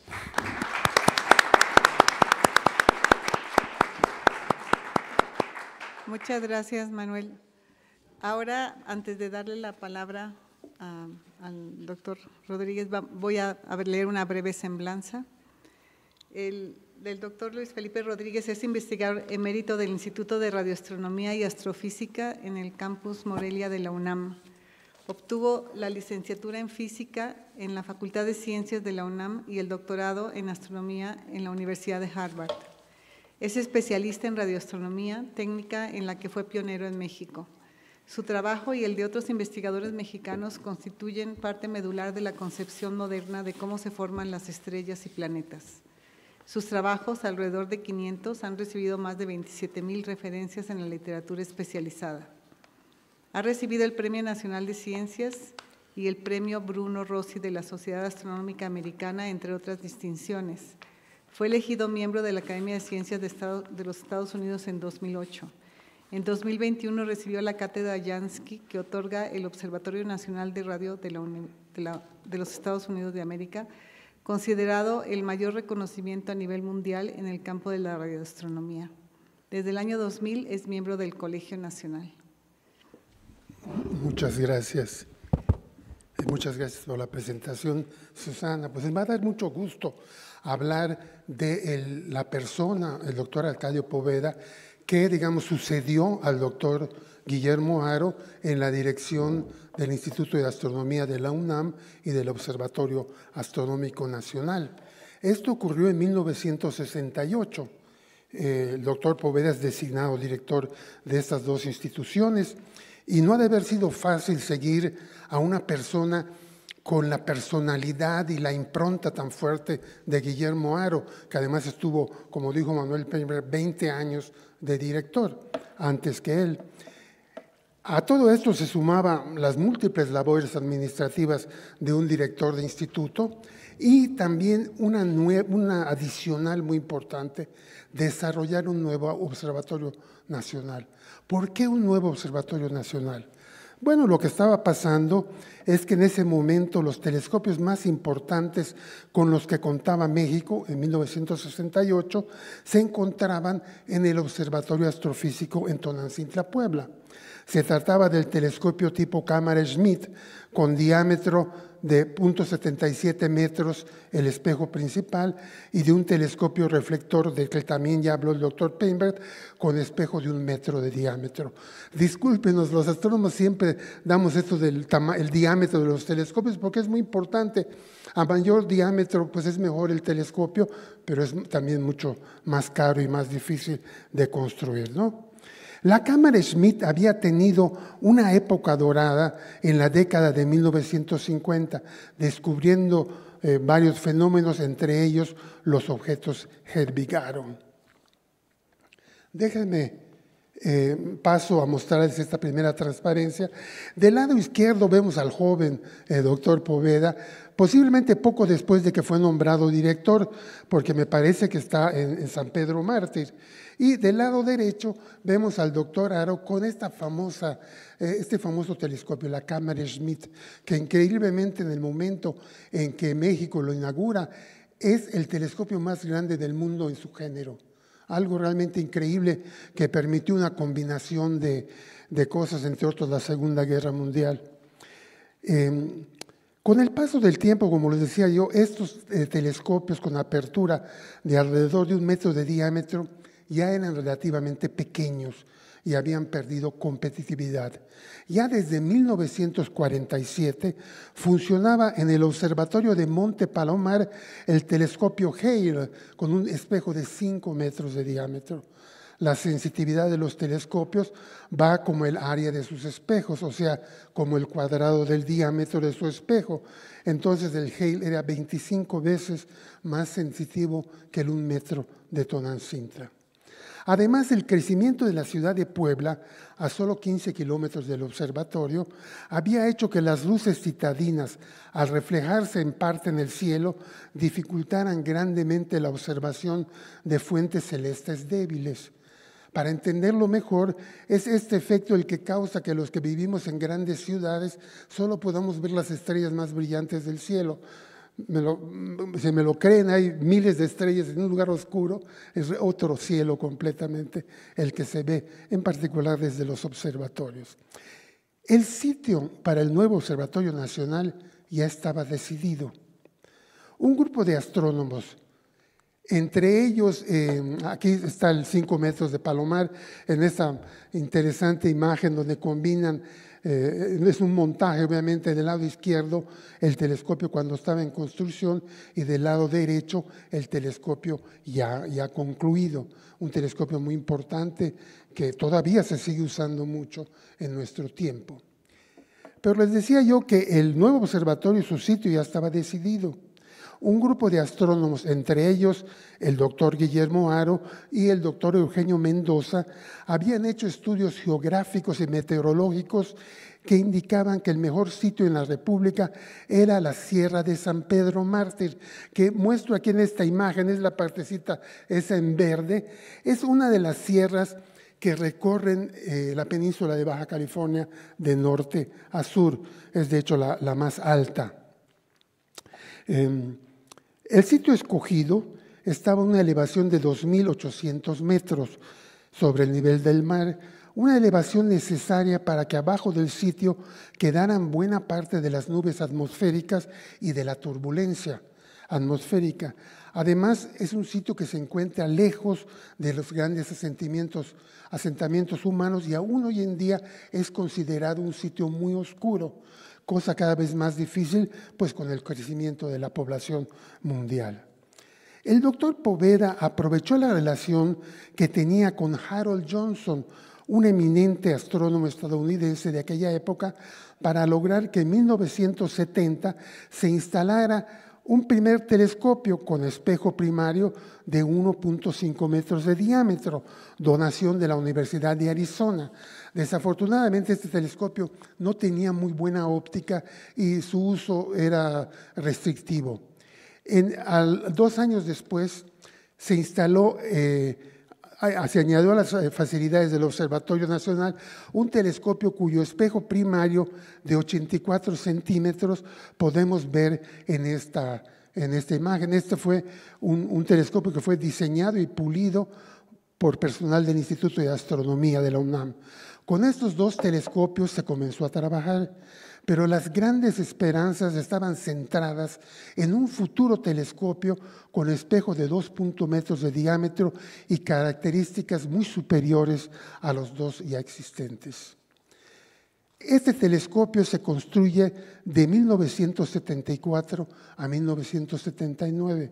Muchas gracias, Manuel. Ahora, antes de darle la palabra al doctor Rodríguez, voy a, a leer una breve semblanza. El, del doctor Luis Felipe Rodríguez es investigador emérito del Instituto de Radioastronomía y Astrofísica en el campus Morelia de la UNAM. Obtuvo la licenciatura en física en la Facultad de Ciencias de la UNAM y el doctorado en astronomía en la Universidad de Harvard. Es especialista en radioastronomía, técnica en la que fue pionero en México. Su trabajo y el de otros investigadores mexicanos constituyen parte medular de la concepción moderna de cómo se forman las estrellas y planetas. Sus trabajos, alrededor de 500, han recibido más de 27.000 referencias en la literatura especializada. Ha recibido el Premio Nacional de Ciencias y el Premio Bruno Rossi de la Sociedad Astronómica Americana, entre otras distinciones. Fue elegido miembro de la Academia de Ciencias de, los Estados Unidos en 2008. En 2021 recibió la cátedra Jansky que otorga el Observatorio Nacional de Radio de los Estados Unidos de América considerado el mayor reconocimiento a nivel mundial en el campo de la radioastronomía. Desde el año 2000 es miembro del Colegio Nacional. Muchas gracias. Eh, muchas gracias por la presentación, Susana. Pues me va a dar mucho gusto hablar de la persona, el doctor Arcadio Poveda, que, digamos, sucedió al doctor Guillermo Aro en la dirección del Instituto de Astronomía de la UNAM y del Observatorio Astronómico Nacional. Esto ocurrió en 1968. Eh, el doctor Poveda es designado director de estas dos instituciones y no ha de haber sido fácil seguir a una persona con la personalidad y la impronta tan fuerte de Guillermo Aro, que además estuvo, como dijo Manuel Pember, 20 años de director antes que él. A todo esto se sumaban las múltiples labores administrativas de un director de instituto y también una, adicional muy importante, desarrollar un nuevo observatorio nacional. ¿Por qué un nuevo observatorio nacional? Bueno, lo que estaba pasando es que en ese momento los telescopios más importantes con los que contaba México en 1968 se encontraban en el Observatorio Astrofísico en Tonantzintla, Puebla. Se trataba del telescopio tipo cámara Schmidt con diámetro de 0.77 metros el espejo principal y de un telescopio reflector del que también ya habló el doctor Painberg con espejo de un metro de diámetro. Discúlpenos, los astrónomos siempre damos esto del diámetro de los telescopios porque es muy importante. A mayor diámetro pues es mejor el telescopio, pero es también mucho más caro y más difícil de construir, ¿no? La Cámara Smith había tenido una época dorada en la década de 1950, descubriendo eh, varios fenómenos, entre ellos los objetos herbigaron. Déjenme eh, paso a mostrarles esta primera transparencia. Del lado izquierdo vemos al joven eh, doctor Poveda, posiblemente poco después de que fue nombrado director, porque me parece que está en, San Pedro Mártir. Y del lado derecho vemos al doctor Aro con eh, este famoso telescopio, la cámara Schmidt, que increíblemente en el momento en que México lo inaugura, es el telescopio más grande del mundo en su género algo realmente increíble que permitió una combinación de, cosas, entre otros la Segunda Guerra Mundial. Em, con el paso del tiempo, como les decía yo, estos eh, telescopios con apertura de alrededor de un metro de diámetro ya eran relativamente pequeños y habían perdido competitividad. Ya desde 1947 funcionaba en el observatorio de Monte Palomar el telescopio Hale con un espejo de 5 metros de diámetro. La sensitividad de los telescopios va como el área de sus espejos, o sea, como el cuadrado del diámetro de su espejo. Entonces el Hale era 25 veces más sensitivo que el 1 metro de Sintra. Además el crecimiento de la ciudad de Puebla, a solo 15 kilómetros del observatorio, había hecho que las luces citadinas, al reflejarse en parte en el cielo, dificultaran grandemente la observación de fuentes celestes débiles. Para entenderlo mejor, es este efecto el que causa que los que vivimos en grandes ciudades solo podamos ver las estrellas más brillantes del cielo, me se me lo creen, hay miles de estrellas en un lugar oscuro, es otro cielo completamente el que se ve, en particular desde los observatorios. El sitio para el nuevo Observatorio Nacional ya estaba decidido. Un grupo de astrónomos, entre ellos, em, aquí está el 5 metros de Palomar, en esta interesante imagen donde combinan eh, es un montaje obviamente del lado izquierdo el telescopio cuando estaba en construcción y del lado derecho el telescopio ya, ya concluido, un telescopio muy importante que todavía se sigue usando mucho en nuestro tiempo. Pero les decía yo que el nuevo observatorio, su sitio ya estaba decidido un grupo de astrónomos, entre ellos el doctor Guillermo Aro y el doctor Eugenio Mendoza, habían hecho estudios geográficos y meteorológicos que indicaban que el mejor sitio en la República era la Sierra de San Pedro Mártir, que muestro aquí en esta imagen, es la partecita esa en verde, es una de las sierras que recorren eh, la península de Baja California de norte a sur, es de hecho la, más alta. Em, el sitio escogido estaba a una elevación de 2.800 metros sobre el nivel del mar, una elevación necesaria para que abajo del sitio quedaran buena parte de las nubes atmosféricas y de la turbulencia atmosférica. Además, es un sitio que se encuentra lejos de los grandes asentamientos, asentamientos humanos y aún hoy en día es considerado un sitio muy oscuro cosa cada vez más difícil, pues con el crecimiento de la población mundial. El doctor Poveda aprovechó la relación que tenía con Harold Johnson, un eminente astrónomo estadounidense de aquella época, para lograr que en 1970 se instalara un primer telescopio con espejo primario de 1.5 metros de diámetro, donación de la Universidad de Arizona, Desafortunadamente este telescopio no tenía muy buena óptica y su uso era restrictivo. dos años después se instaló, eh, se añadió a las eh, facilidades del Observatorio Nacional un telescopio cuyo espejo primario de 84 centímetros podemos ver en esta, en esta imagen. Este fue un telescopio que fue diseñado y pulido por personal del Instituto de Astronomía de la UNAM. Con estos dos telescopios se comenzó a trabajar, pero las grandes esperanzas estaban centradas en un futuro telescopio con espejo de 2.0 metros de diámetro y características muy superiores a los dos ya existentes. Este telescopio se construye de 1974 a 1979.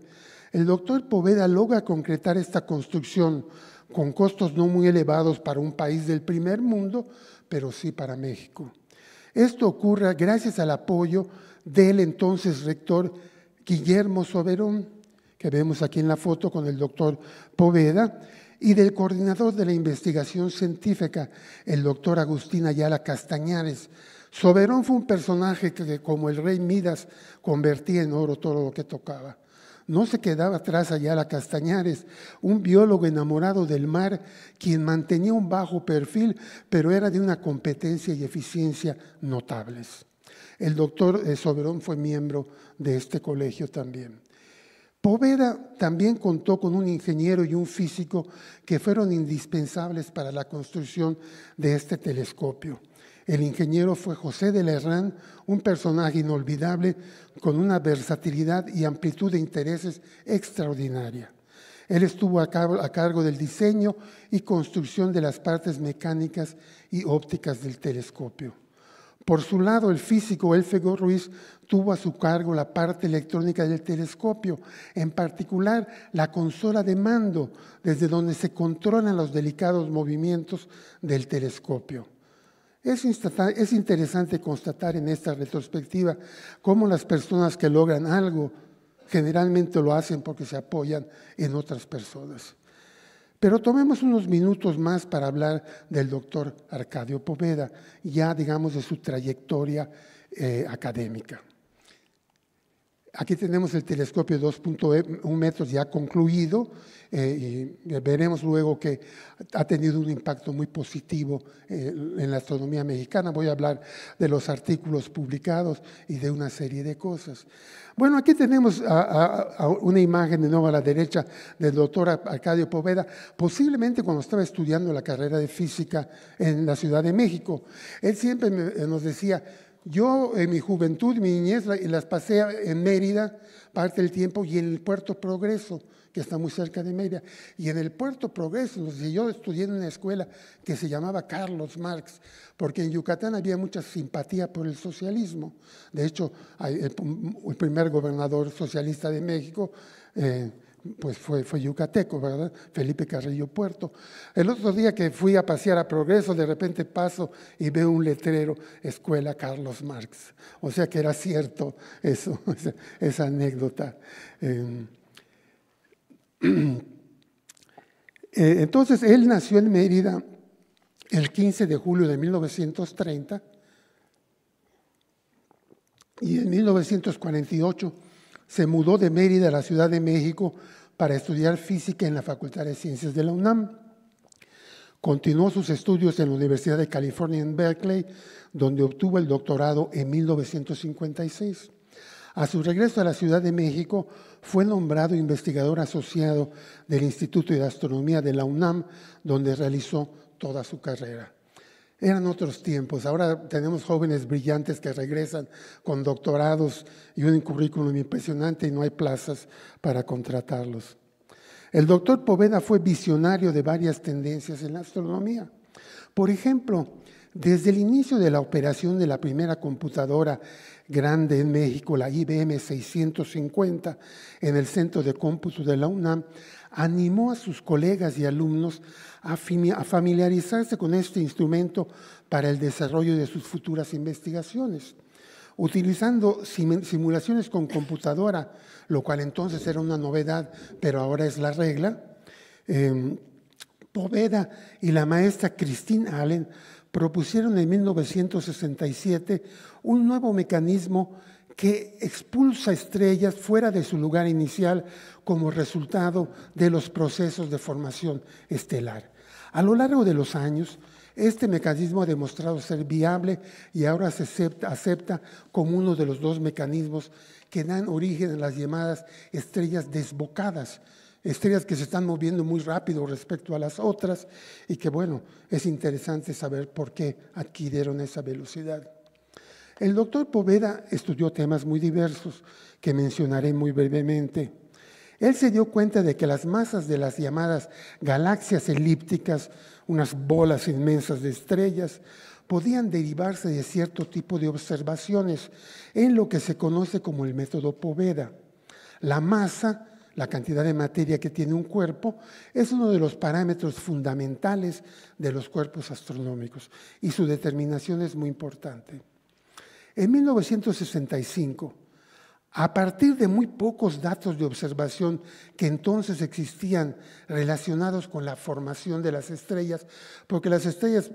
El doctor Poveda logra concretar esta construcción con costos no muy elevados para un país del primer mundo, pero sí para México. Esto ocurre gracias al apoyo del entonces rector Guillermo Soberón, que vemos aquí en la foto con el doctor Poveda, y del coordinador de la investigación científica, el doctor Agustín Ayala Castañares. Soberón fue un personaje que, como el rey Midas, convertía en oro todo lo que tocaba. No se quedaba atrás allá la Castañares, un biólogo enamorado del mar, quien mantenía un bajo perfil, pero era de una competencia y eficiencia notables. El doctor eh, Soberón fue miembro de este colegio también. Poveda también contó con un ingeniero y un físico que fueron indispensables para la construcción de este telescopio. El ingeniero fue José de Lerrán, un personaje inolvidable con una versatilidad y amplitud de intereses extraordinaria. Él estuvo a, cargo, del diseño y construcción de las partes mecánicas y ópticas del telescopio. Por su lado, el físico Elfego Ruiz tuvo a su cargo la parte electrónica del telescopio, en particular la consola de mando, desde donde se controlan los delicados movimientos del telescopio. Es, interesante constatar en esta retrospectiva cómo las personas que logran algo generalmente lo hacen porque se apoyan en otras personas. Pero tomemos unos minutos más para hablar del doctor Arcadio Poveda, ya digamos de su trayectoria eh, académica. Aquí tenemos el telescopio 2.1 e, metros ya concluido eh, y veremos luego que ha tenido un impacto muy positivo eh, en la astronomía mexicana. Voy a hablar de los artículos publicados y de una serie de cosas. Bueno, aquí tenemos una imagen de nuevo a la derecha del doctor Arcadio Poveda, posiblemente cuando estaba estudiando la carrera de física en la Ciudad de México. Él siempre nos decía, yo en mi juventud, mi niñez, las pasé en Mérida parte del tiempo y en el Puerto Progreso, que está muy cerca de Mérida. Y en el Puerto Progreso, yo estudié en una escuela que se llamaba Carlos Marx, porque en Yucatán había mucha simpatía por el socialismo. De hecho, el primer gobernador socialista de México... Eh, pues fue, fue yucateco, ¿verdad? Felipe Carrillo Puerto. El otro día que fui a pasear a Progreso, de repente paso y veo un letrero, Escuela Carlos Marx. O sea que era cierto eso, (laughs) esa, anécdota. Em, (clears throat) eh, entonces, él nació en Mérida el 15 de julio de 1930 y en 1948 se mudó de Mérida a la Ciudad de México para estudiar física en la Facultad de Ciencias de la UNAM. Continuó sus estudios en la Universidad de California en Berkeley, donde obtuvo el doctorado en 1956. A su regreso a la Ciudad de México, fue nombrado investigador asociado del Instituto de Astronomía de la UNAM, donde realizó toda su carrera. Eran otros tiempos. Ahora tenemos jóvenes brillantes que regresan con doctorados y un currículum impresionante y no hay plazas para contratarlos. El doctor Poveda fue visionario de varias tendencias en la astronomía. Por ejemplo, desde el inicio de la operación de la primera computadora grande en México, la IBM 650, en el Centro de Cómputo de la UNAM, animó a sus colegas y alumnos a familiarizarse con este instrumento para el desarrollo de sus futuras investigaciones, utilizando simulaciones con computadora, lo cual entonces era una novedad, pero ahora es la regla. Em, Poveda y la maestra Christine Allen propusieron en 1967 un nuevo mecanismo que expulsa estrellas fuera de su lugar inicial como resultado de los procesos de formación estelar. A lo largo de los años, este mecanismo ha demostrado ser viable y ahora se acepta, como uno de los dos mecanismos que dan origen a las llamadas estrellas desbocadas, estrellas que se están moviendo muy rápido respecto a las otras y que bueno, es interesante saber por qué adquirieron esa velocidad. El doctor Poveda estudió temas muy diversos que mencionaré muy brevemente. Él se dio cuenta de que las masas de las llamadas galaxias elípticas, unas bolas inmensas de estrellas, podían derivarse de cierto tipo de observaciones en lo que se conoce como el método Poveda. La masa, la cantidad de materia que tiene un cuerpo, es uno de los parámetros fundamentales de los cuerpos astronómicos y su determinación es muy importante. En 1965, a partir de muy pocos datos de observación que entonces existían relacionados con la formación de las estrellas, porque las estrellas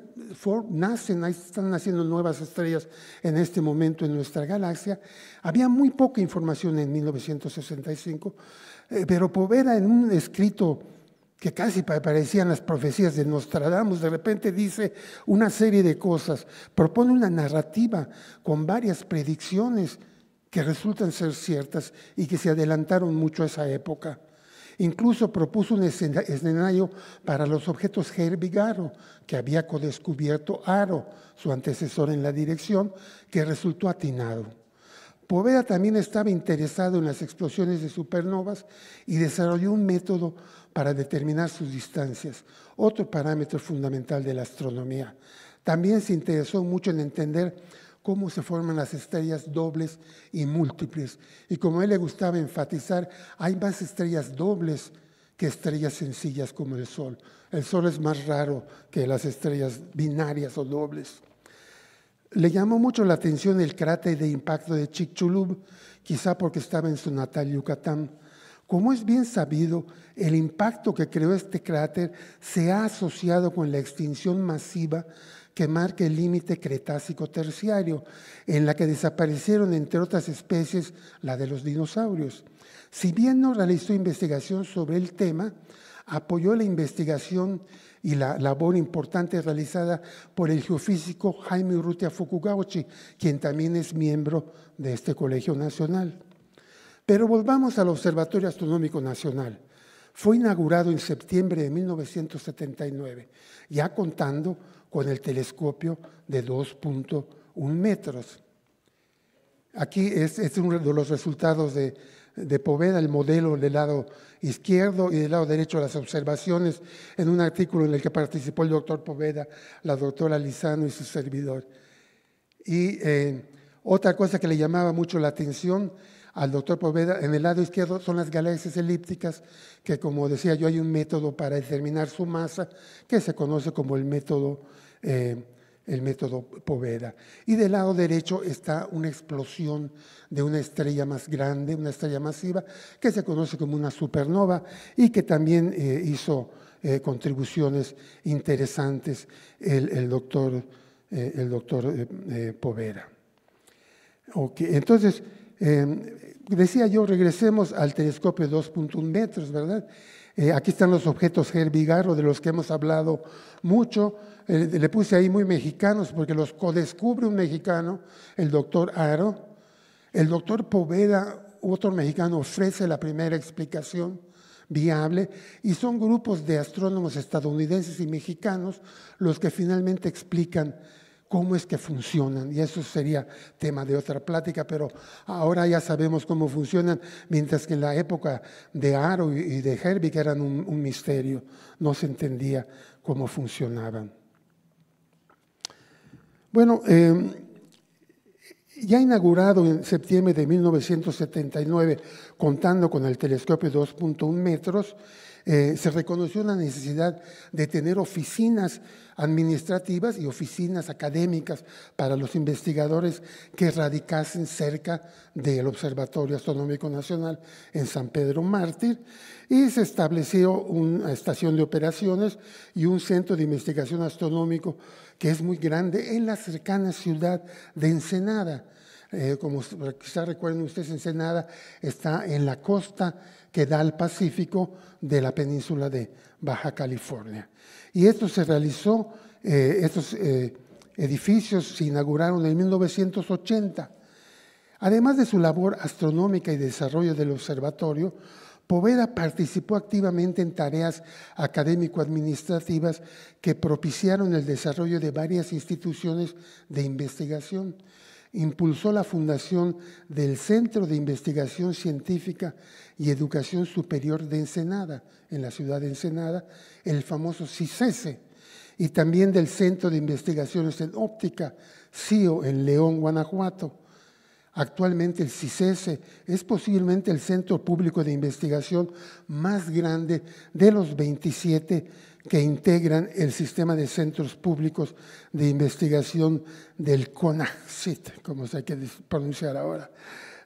nacen, están naciendo nuevas estrellas en este momento en nuestra galaxia, había muy poca información en 1965, eh, pero Povera en un escrito que casi parecían las profecías de Nostradamus, de repente dice una serie de cosas, propone una narrativa con varias predicciones, que resultan ser ciertas y que se adelantaron mucho a esa época. Incluso propuso un escenario para los objetos Herbigaro, que había descubierto Aro, su antecesor en la dirección, que resultó atinado. Poveda también estaba interesado en las explosiones de supernovas y desarrolló un método para determinar sus distancias, otro parámetro fundamental de la astronomía. También se interesó mucho en entender cómo se forman las estrellas dobles y múltiples. Y como a él le gustaba enfatizar, hay más estrellas dobles que estrellas sencillas como el Sol. El Sol es más raro que las estrellas binarias o dobles. Le llamó mucho la atención el cráter de impacto de Chicxulub, quizá porque estaba en su natal Yucatán. Como es bien sabido, el impacto que creó este cráter se ha asociado con la extinción masiva que marca el límite Cretácico-Terciario, en la que desaparecieron, entre otras especies, la de los dinosaurios. Si bien no realizó investigación sobre el tema, apoyó la investigación y la labor importante realizada por el geofísico Jaime Urrutia Fukugauchi, quien también es miembro de este Colegio Nacional. Pero volvamos al Observatorio Astronómico Nacional. Fue inaugurado en septiembre de 1979, ya contando con el telescopio de 2.1 metros. Aquí es, uno de los resultados de, Poveda, el modelo del lado izquierdo y del lado derecho las observaciones, en un artículo en el que participó el doctor Poveda, la doctora Lizano y su servidor. Y eh, otra cosa que le llamaba mucho la atención al doctor Poveda, en el lado izquierdo son las galaxias elípticas, que como decía yo hay un método para determinar su masa, que se conoce como el método eh, el método Povera. Y del lado derecho está una explosión de una estrella más grande, una estrella masiva, que se conoce como una supernova y que también eh, hizo eh, contribuciones interesantes el, doctor, Povera. el doctor Entonces, em, decía yo, regresemos al telescopio 2.1 metros, ¿verdad? aquí están los objetos Garro, de los que hemos hablado mucho eh, le puse ahí muy mexicanos, porque los co-descubre un mexicano, el doctor Aro. El doctor Poveda, otro mexicano, ofrece la primera explicación viable y son grupos de astrónomos estadounidenses y mexicanos los que finalmente explican cómo es que funcionan. Y eso sería tema de otra plática, pero ahora ya sabemos cómo funcionan, mientras que en la época de Aro y de Herbig eran un misterio, no se entendía cómo funcionaban. Bueno, em, ya inaugurado en septiembre de 1979, contando con el telescopio 2.1 metros, eh, se reconoció la necesidad de tener oficinas administrativas y oficinas académicas para los investigadores que radicasen cerca del Observatorio Astronómico Nacional en San Pedro Mártir y se estableció una estación de operaciones y un centro de investigación astronómico que es muy grande en la cercana ciudad de Ensenada. Eh, como quizá recuerden ustedes, Ensenada está en la costa que da al Pacífico de la península de Baja California. Y esto se realizó, eh, estos eh, edificios se inauguraron en 1980. Además de su labor astronómica y desarrollo del observatorio, Poveda participó activamente en tareas académico-administrativas que propiciaron el desarrollo de varias instituciones de investigación impulsó la fundación del Centro de Investigación Científica y Educación Superior de Ensenada, en la ciudad de Ensenada, el famoso CICESE, y también del Centro de Investigaciones en Óptica, CIO, en León, Guanajuato. Actualmente el CICESE es posiblemente el centro público de investigación más grande de los 27 que integran el sistema de centros públicos de investigación del CONACIT, como se hay que pronunciar ahora.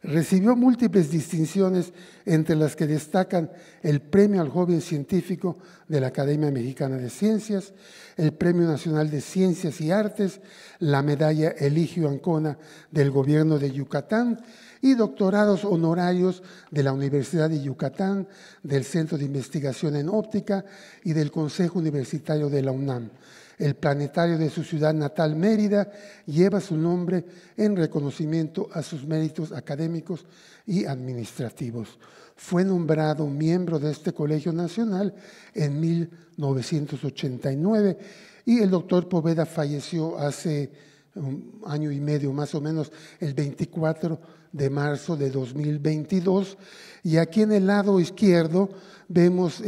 Recibió múltiples distinciones, entre las que destacan el Premio al Joven Científico de la Academia Mexicana de Ciencias, el Premio Nacional de Ciencias y Artes, la Medalla Eligio Ancona del Gobierno de Yucatán y doctorados honorarios de la Universidad de Yucatán, del Centro de Investigación en Óptica y del Consejo Universitario de la UNAM. El planetario de su ciudad natal, Mérida, lleva su nombre en reconocimiento a sus méritos académicos y administrativos. Fue nombrado miembro de este Colegio Nacional en 1989 y el doctor Poveda falleció hace un um, año y medio más o menos, el 24 de de marzo de 2022. Y aquí en el lado izquierdo vemos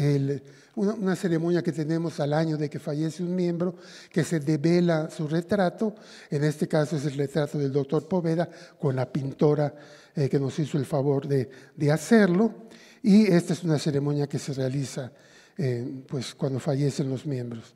una, ceremonia que tenemos al año de que fallece un miembro, que se devela su retrato. En este caso es el retrato del doctor Poveda con la pintora eh, que nos hizo el favor de, hacerlo. Y esta es una ceremonia que se realiza eh, pues, cuando fallecen los miembros.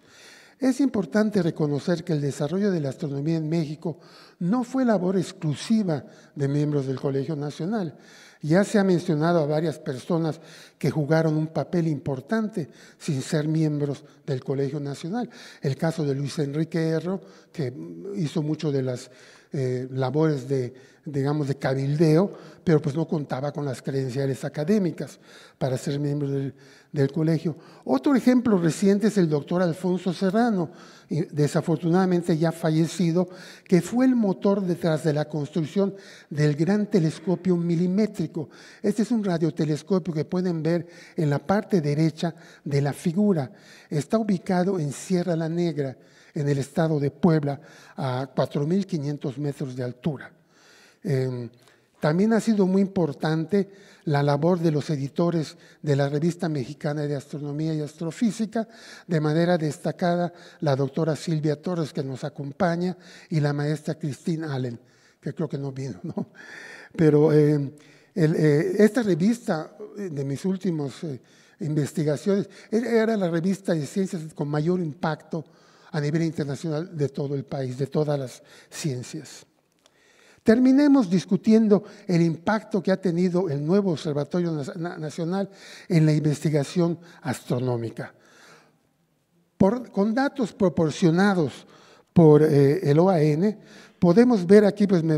Es importante reconocer que el desarrollo de la astronomía en México no fue labor exclusiva de miembros del Colegio Nacional. Ya se ha mencionado a varias personas que jugaron un papel importante sin ser miembros del Colegio Nacional. El caso de Luis Enrique Erro, que hizo mucho de las eh, labores de, digamos, de cabildeo, pero pues no contaba con las credenciales académicas para ser miembro del, del colegio. Otro ejemplo reciente es el doctor Alfonso Serrano, desafortunadamente ya fallecido, que fue el motor detrás de la construcción del gran telescopio milimétrico. Este es un radiotelescopio que pueden ver en la parte derecha de la figura. Está ubicado en Sierra la Negra en el estado de Puebla a 4.500 metros de altura. Em, también ha sido muy importante la labor de los editores de la Revista Mexicana de Astronomía y Astrofísica, de manera destacada la doctora Silvia Torres, que nos acompaña, y la maestra Cristina Allen, que creo que no vino, ¿no? Pero em, eh, esta revista, eh, de mis últimas eh, investigaciones, e, era la revista de ciencias con mayor impacto a nivel internacional de todo el país, de todas las ciencias. Terminemos discutiendo el impacto que ha tenido el nuevo Observatorio Nacional en la investigación astronómica. con datos proporcionados por eh, el OAN, podemos ver aquí, pues me,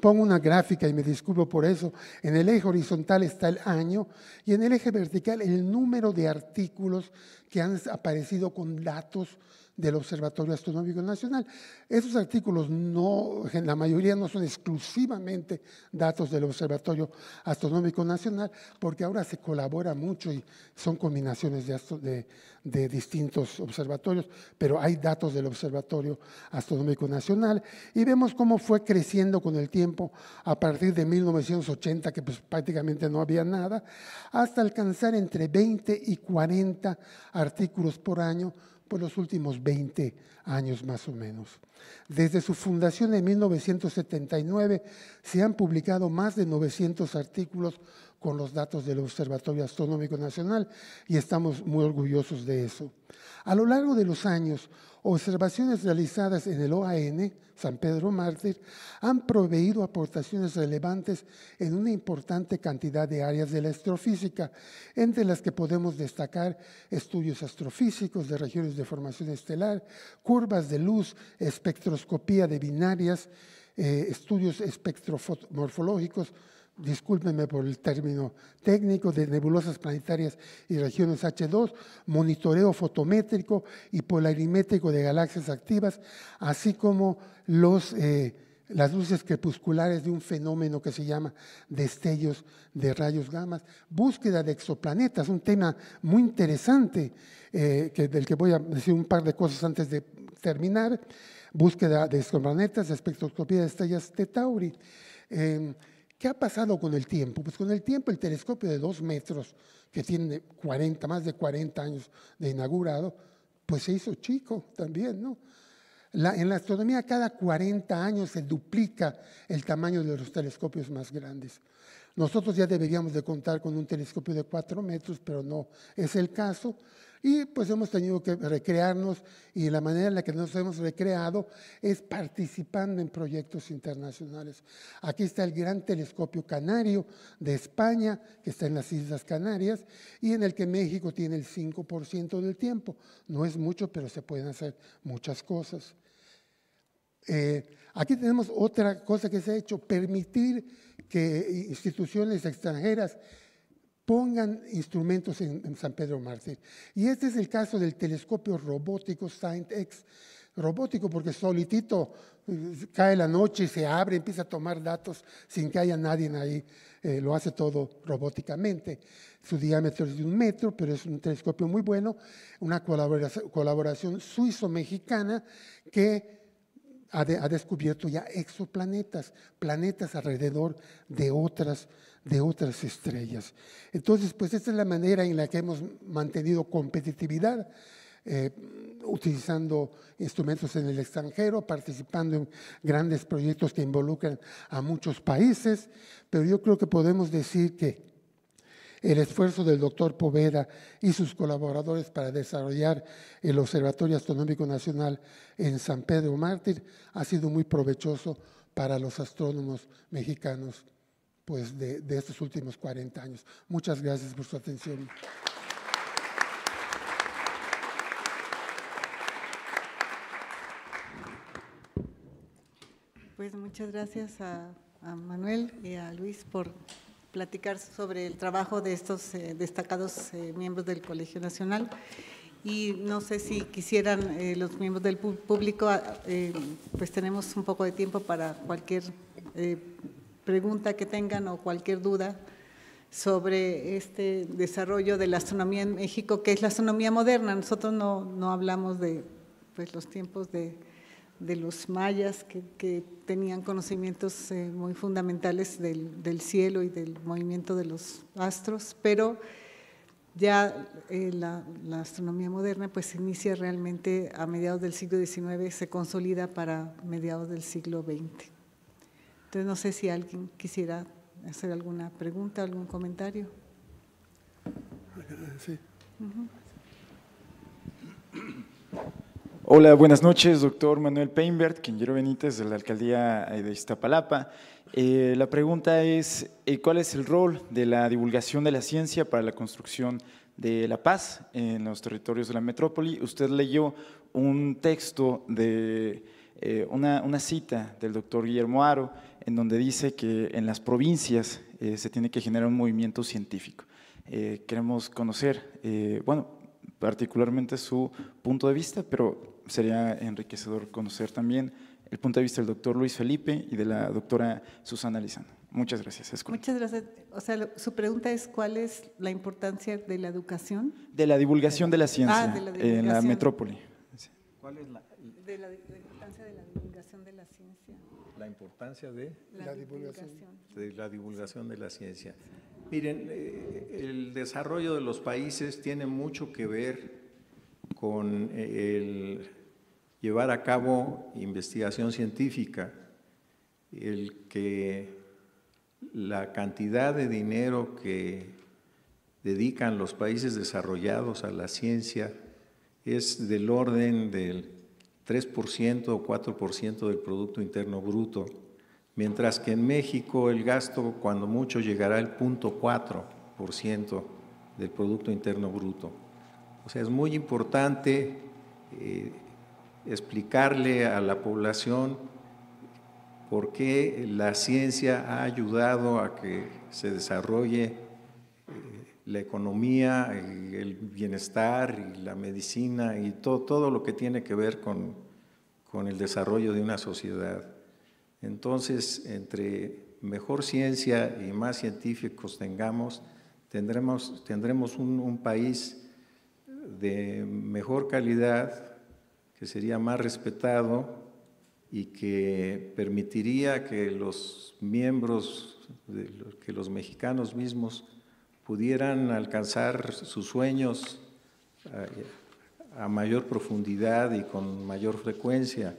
Pongo una gráfica y me disculpo por eso. En el eje horizontal está el año y en el eje vertical el número de artículos que han aparecido con datos del Observatorio Astronómico Nacional. Esos artículos no, la mayoría no son exclusivamente datos del Observatorio Astronómico Nacional, porque ahora se colabora mucho y son combinaciones de, distintos observatorios, pero hay datos del Observatorio Astronómico Nacional y vemos cómo fue creciendo con el tiempo a partir de 1980, que pues, prácticamente no había nada, hasta alcanzar entre 20 y 40 artículos por año por los últimos 20 años más o menos. Desde su fundación en 1979 se han publicado más de 900 artículos con los datos del Observatorio Astronómico Nacional y estamos muy orgullosos de eso. A lo largo de los años, observaciones realizadas en el OAN, San Pedro Mártir, han proveído aportaciones relevantes en una importante cantidad de áreas de la astrofísica, entre las que podemos destacar estudios astrofísicos de regiones de formación estelar, curvas de luz, espectroscopía de binarias, eh, estudios espectromorfológicos, discúlpenme por el término técnico, de nebulosas planetarias y regiones H2, monitoreo fotométrico y polarimétrico de galaxias activas, así como los, eh, las luces crepusculares de un fenómeno que se llama destellos de rayos gamma, búsqueda de exoplanetas, un tema muy interesante eh, del que voy a decir un par de cosas antes de terminar, búsqueda de exoplanetas, espectroscopía de estrellas de Tauri. Em, ¿Qué ha pasado con el tiempo? Pues con el tiempo el telescopio de dos metros, que tiene más de 40 años de inaugurado, pues se hizo chico también, ¿no? en la astronomía cada 40 años se duplica el tamaño de los telescopios más grandes. Nosotros ya deberíamos de contar con un telescopio de cuatro metros, pero no es el caso. Y pues hemos tenido que recrearnos y la manera en la que nos hemos recreado es participando en proyectos internacionales. Aquí está el gran telescopio canario de España, que está en las Islas Canarias, y en el que México tiene el 5% del tiempo. No es mucho, pero se pueden hacer muchas cosas. Eh, aquí tenemos otra cosa que se ha hecho, permitir que instituciones extranjeras pongan instrumentos en, San Pedro Mártir. Y este es el caso del telescopio robótico Saintex, Robótico porque solitito eh, cae la noche, y se abre, empieza a tomar datos sin que haya nadie ahí. Eh, lo hace todo robóticamente. Su diámetro es de un metro, pero es un telescopio muy bueno. Una colaboración suizo-mexicana que ha, descubierto ya exoplanetas, planetas alrededor de otras, de otras estrellas. Entonces, pues esta es la manera en la que hemos mantenido competitividad. Eh, utilizando instrumentos en el extranjero, participando en grandes proyectos que involucran a muchos países, pero yo creo que podemos decir que el esfuerzo del doctor Poveda y sus colaboradores para desarrollar el Observatorio Astronómico Nacional en San Pedro Mártir ha sido muy provechoso para los astrónomos mexicanos pues, de, estos últimos 40 años. Muchas gracias por su atención. Pues muchas gracias a Manuel y a Luis por platicar sobre el trabajo de estos eh, destacados eh, miembros del Colegio Nacional. Y no sé si quisieran eh, los miembros del público, ah, pues tenemos un poco de tiempo para cualquier pregunta que tengan o cualquier duda sobre este desarrollo de la astronomía en México, que es la astronomía moderna. Nosotros no, no hablamos de pues, los tiempos de de los mayas que, tenían conocimientos eh, muy fundamentales del, cielo y del movimiento de los astros, pero ya eh, la, astronomía moderna pues inicia realmente a mediados del siglo XIX, se consolida para mediados del siglo XX. Entonces no sé si alguien quisiera hacer alguna pregunta, algún comentario. Sí. Hola, buenas noches, doctor Manuel Peinbert, quiero Benítez, de la Alcaldía eh, de Iztapalapa. Eh, la pregunta es, eh, ¿cuál es el rol de la divulgación de la ciencia para la construcción de la paz en los territorios de la metrópoli? Usted leyó un texto de una, cita del doctor Guillermo Aro, en donde dice que en las provincias se tiene que generar un movimiento científico. queremos conocer, bueno, particularmente su punto de vista, pero sería enriquecedor conocer también el punto de vista del doctor Luis Felipe y de la doctora Susana Lizano. Muchas gracias. Muchas gracias. O sea, su pregunta es cuál es la importancia de la educación. De la divulgación de la ah, ciencia en la metrópoli. ¿Cuál es la, de la importancia de la divulgación de la ciencia? La importancia de la, divulgación. De la ciencia. Miren, eh, el desarrollo de los países tiene mucho que ver con eh, el llevar a cabo investigación científica, el que la cantidad de dinero que dedican los países desarrollados a la ciencia es del orden del 3% o 4% del Producto Interno Bruto, mientras que en México el gasto cuando mucho llegará al 0.4% del Producto Interno Bruto. O sea, es muy importante eh, explicarle a la población por qué la ciencia ha ayudado a que se desarrolle eh, la economía, el bienestar, y la medicina y todo, todo lo que tiene que ver con, el desarrollo de una sociedad. Entonces, entre mejor ciencia y más científicos tengamos, tendremos, tendremos un país de mejor calidad, que sería más respetado y que permitiría que los miembros, que los mexicanos mismos pudieran alcanzar sus sueños eh, a mayor profundidad y con mayor frecuencia.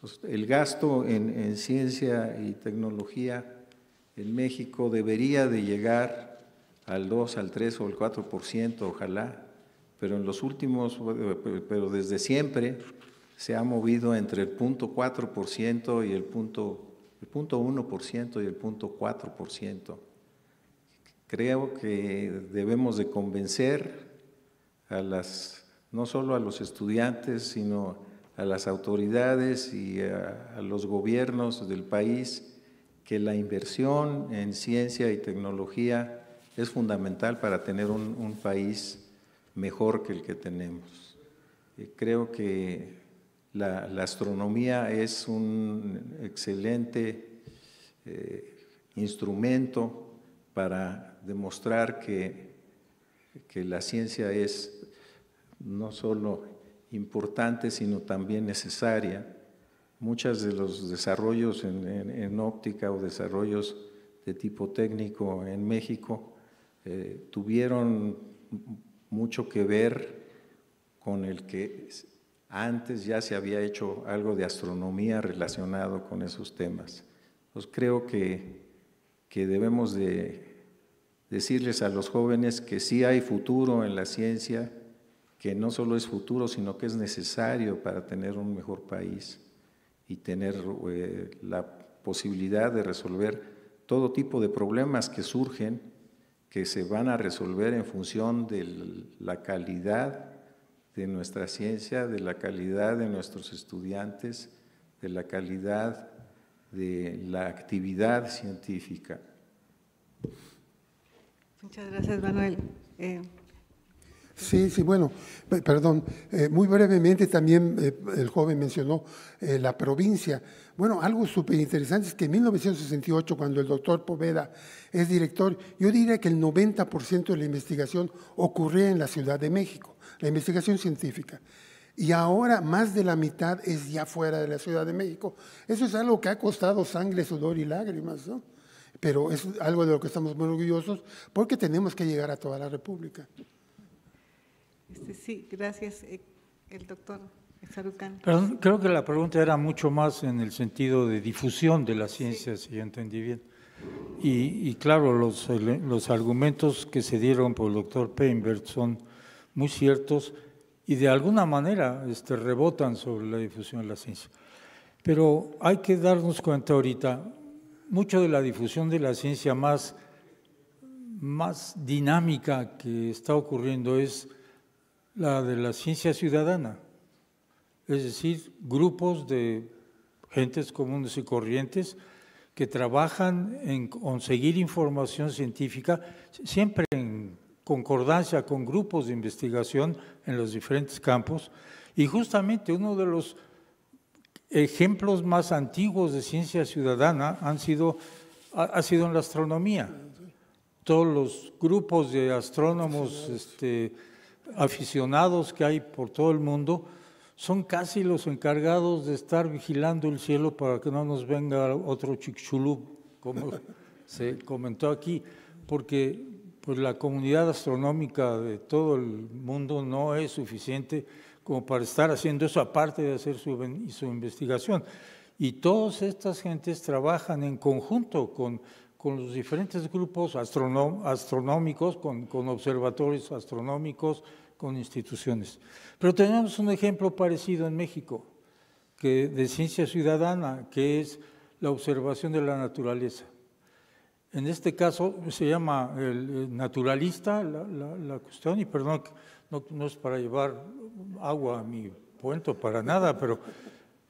Pues, el gasto en, ciencia y tecnología en México debería de llegar al 2, al 3 o al 4%, ojalá, pero en los últimos, pero desde siempre se ha movido entre el punto 4% y el punto el punto 1% y el punto 4%. Creo que debemos de convencer a las no solo a los estudiantes, sino a las autoridades y a, los gobiernos del país que la inversión en ciencia y tecnología es fundamental para tener un, un país mejor que el que tenemos. Eh, creo que la, astronomía es un excelente eh, instrumento para demostrar que, que la ciencia es no solo importante, sino también necesaria. Muchos de los desarrollos en, óptica o desarrollos de tipo técnico en México eh, tuvieron mucho que ver con el que antes ya se había hecho algo de astronomía relacionado con esos temas. Os pues creo que, debemos de decirles a los jóvenes que sí hay futuro en la ciencia, que no solo es futuro, sino que es necesario para tener un mejor país y tener eh, la posibilidad de resolver todo tipo de problemas que surgen que se van a resolver en función de la calidad de nuestra ciencia, de la calidad de nuestros estudiantes, de la calidad de la actividad científica. Muchas gracias, Manuel. Eh, sí, sí, bueno, perdón, eh, muy brevemente también eh, el joven mencionó la provincia. Bueno, algo súper interesante es que en 1968, cuando el doctor Poveda es director, yo diría que el 90% de la investigación ocurría en la Ciudad de México, la investigación científica. Y ahora más de la mitad es ya fuera de la Ciudad de México. Eso es algo que ha costado sangre, sudor y lágrimas, ¿no? Pero es algo de lo que estamos muy orgullosos porque tenemos que llegar a toda la República. Este, sí, gracias, eh, el doctor. Perdón, creo que la pregunta era mucho más en el sentido de difusión de la ciencia, si yo entendí bien. Y, y claro, los, argumentos que se dieron por el doctor Peinbert son muy ciertos y de alguna manera este, rebotan sobre la difusión de la ciencia. Pero hay que darnos cuenta ahorita, mucho de la difusión de la ciencia más, más dinámica que está ocurriendo es la de la ciencia ciudadana es decir, grupos de gentes comunes y corrientes que trabajan en conseguir información científica, siempre en concordancia con grupos de investigación en los diferentes campos. Y justamente uno de los ejemplos más antiguos de ciencia ciudadana han sido, ha, sido en la astronomía. Todos los grupos de astrónomos este, aficionados que hay por todo el mundo, son casi los encargados de estar vigilando el cielo para que no nos venga otro chicxulub, como (laughs) se comentó aquí, porque pues, la comunidad astronómica de todo el mundo no es suficiente como para estar haciendo eso aparte de hacer su, investigación. Y todas estas gentes trabajan en conjunto con, los diferentes grupos astronómicos, con observatorios astronómicos, con instituciones. Pero tenemos un ejemplo parecido en México, que de ciencia ciudadana, que es la observación de la naturaleza. En este caso se llama el eh, naturalista la, cuestión, y perdón, no, es para llevar agua a mi puente, para nada, pero,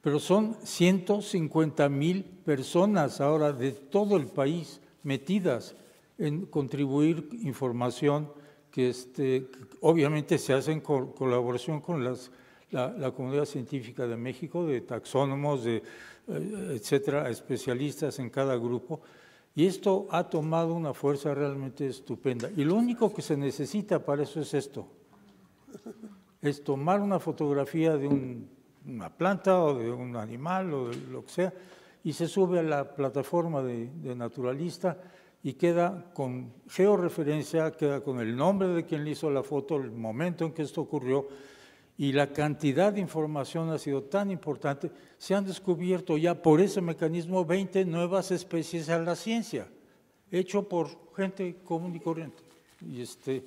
pero son 150 mil personas ahora de todo el país metidas en contribuir información este, que obviamente se hace en colaboración con la, comunidad científica de México, de taxónomos, de, eh, etcétera, especialistas en cada grupo. Y esto ha tomado una fuerza realmente estupenda. Y lo único que se necesita para eso es esto. Es tomar una fotografía de una planta o de un animal o de lo que sea y se sube a la plataforma de, de naturalista y queda con georreferencia, queda con el nombre de quien le hizo la foto, el momento en que esto ocurrió, y la cantidad de información ha sido tan importante, se han descubierto ya por ese mecanismo 20 nuevas especies a la ciencia, hecho por gente común y corriente. Y este,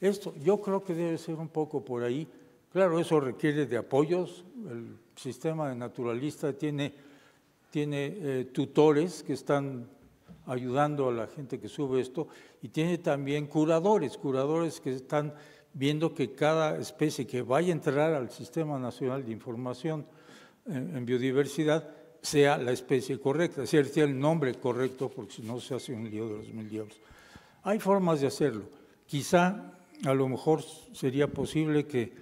esto yo creo que debe ser un poco por ahí. Claro, eso requiere de apoyos. El sistema de naturalista tiene, tiene eh, tutores que están ayudando a la gente que sube esto y tiene también curadores, curadores que están viendo que cada especie que vaya a entrar al Sistema Nacional de Información eh, en, Biodiversidad sea la especie correcta, es decir, el nombre correcto porque si no se hace un lío de los mil diablos. Hay formas de hacerlo. Quizá a lo mejor sería posible que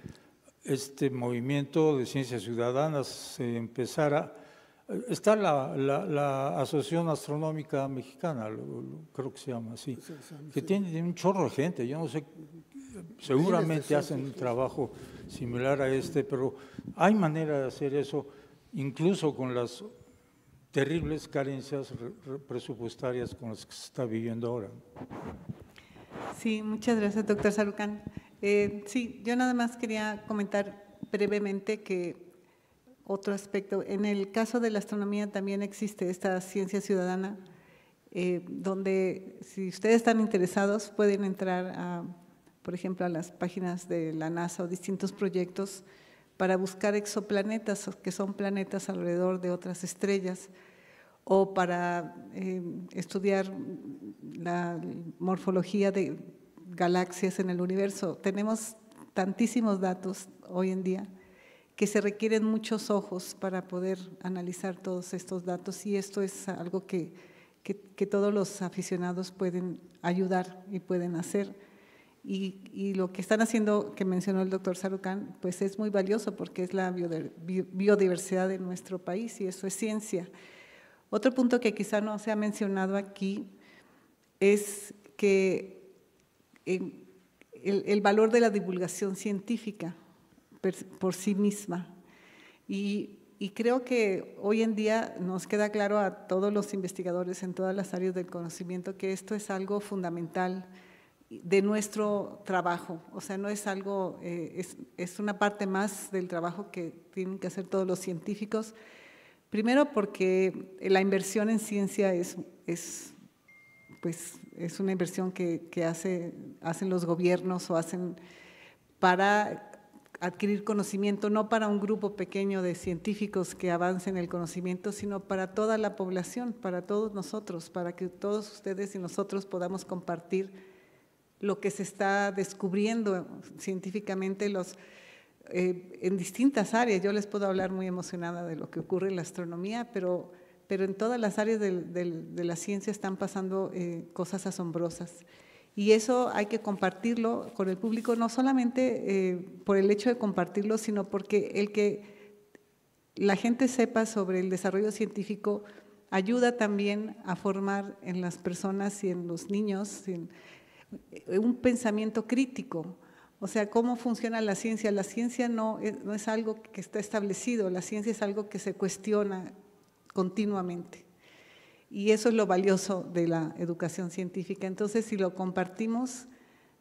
este movimiento de ciencias ciudadanas se empezara Está la, Asociación Astronómica Mexicana, creo que se llama así, que tiene un chorro de gente, yo no sé, seguramente hacen un trabajo similar a este, pero hay manera de hacer eso, incluso con las terribles carencias presupuestarias con las que se está viviendo ahora. Sí, muchas gracias, doctor Salucán. Eh, sí, yo nada más quería comentar brevemente que otro aspecto. En el caso de la astronomía también existe esta ciencia ciudadana, eh, donde si ustedes están interesados pueden entrar, a, por ejemplo, a las páginas de la NASA o distintos proyectos para buscar exoplanetas, que son planetas alrededor de otras estrellas, o para eh, estudiar la morfología de galaxias en el universo. Tenemos tantísimos datos hoy en día que se requieren muchos ojos para poder analizar todos estos datos y esto es algo que, que, todos los aficionados pueden ayudar y pueden hacer. Y, y, lo que están haciendo, que mencionó el doctor Sarucán, pues es muy valioso porque es la biodiversidad de nuestro país y eso es ciencia. Otro punto que quizá no se ha mencionado aquí es que eh, el valor de la divulgación científica por sí misma. Y, creo que hoy en día nos queda claro a todos los investigadores en todas las áreas del conocimiento que esto es algo fundamental de nuestro trabajo, o sea, no es algo, eh, es, es una parte más del trabajo que tienen que hacer todos los científicos, primero porque la inversión en ciencia es, es pues es una inversión que, que hace, hacen los gobiernos o hacen para adquirir conocimiento, no para un grupo pequeño de científicos que avancen el conocimiento, sino para toda la población, para todos nosotros, para que todos ustedes y nosotros podamos compartir lo que se está descubriendo científicamente eh, en distintas áreas. Yo les puedo hablar muy emocionada de lo que ocurre en la astronomía, pero, en todas las áreas de, la ciencia están pasando eh, cosas asombrosas. Y eso hay que compartirlo con el público, no solamente eh, por el hecho de compartirlo, sino porque el que la gente sepa sobre el desarrollo científico ayuda también a formar en las personas y en los niños eh, un pensamiento crítico. O sea, cómo funciona la ciencia. La ciencia no es algo que está establecido, la ciencia es algo que se cuestiona continuamente. Y eso es lo valioso de la educación científica. Entonces, si lo compartimos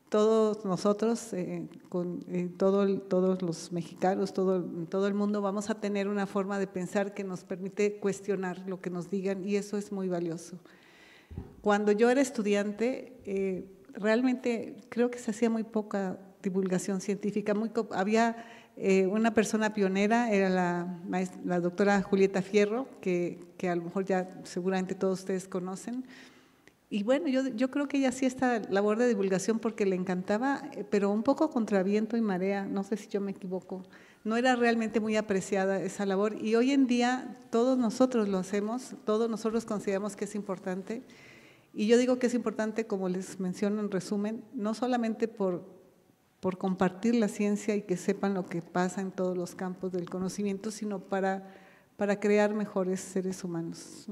todos nosotros, eh, con eh, todos los mexicanos, todo, todo el mundo, vamos a tener una forma de pensar que nos permite cuestionar lo que nos digan y eso es muy valioso. Cuando yo era estudiante, eh, realmente creo que se hacía muy poca divulgación científica, muy, había eh, una persona pionera era la, doctora Julieta Fierro, que, que, a lo mejor ya seguramente todos ustedes conocen. Y bueno, yo, creo que ella hacía esta labor de divulgación porque le encantaba, eh, pero un poco contra viento y marea, no sé si yo me equivoco. No era realmente muy apreciada esa labor y hoy en día todos nosotros lo hacemos, todos nosotros consideramos que es importante. Y yo digo que es importante, como les menciono en resumen, no solamente por, por compartir la ciencia y que sepan lo que pasa en todos los campos del conocimiento, sino para, para crear mejores seres humanos.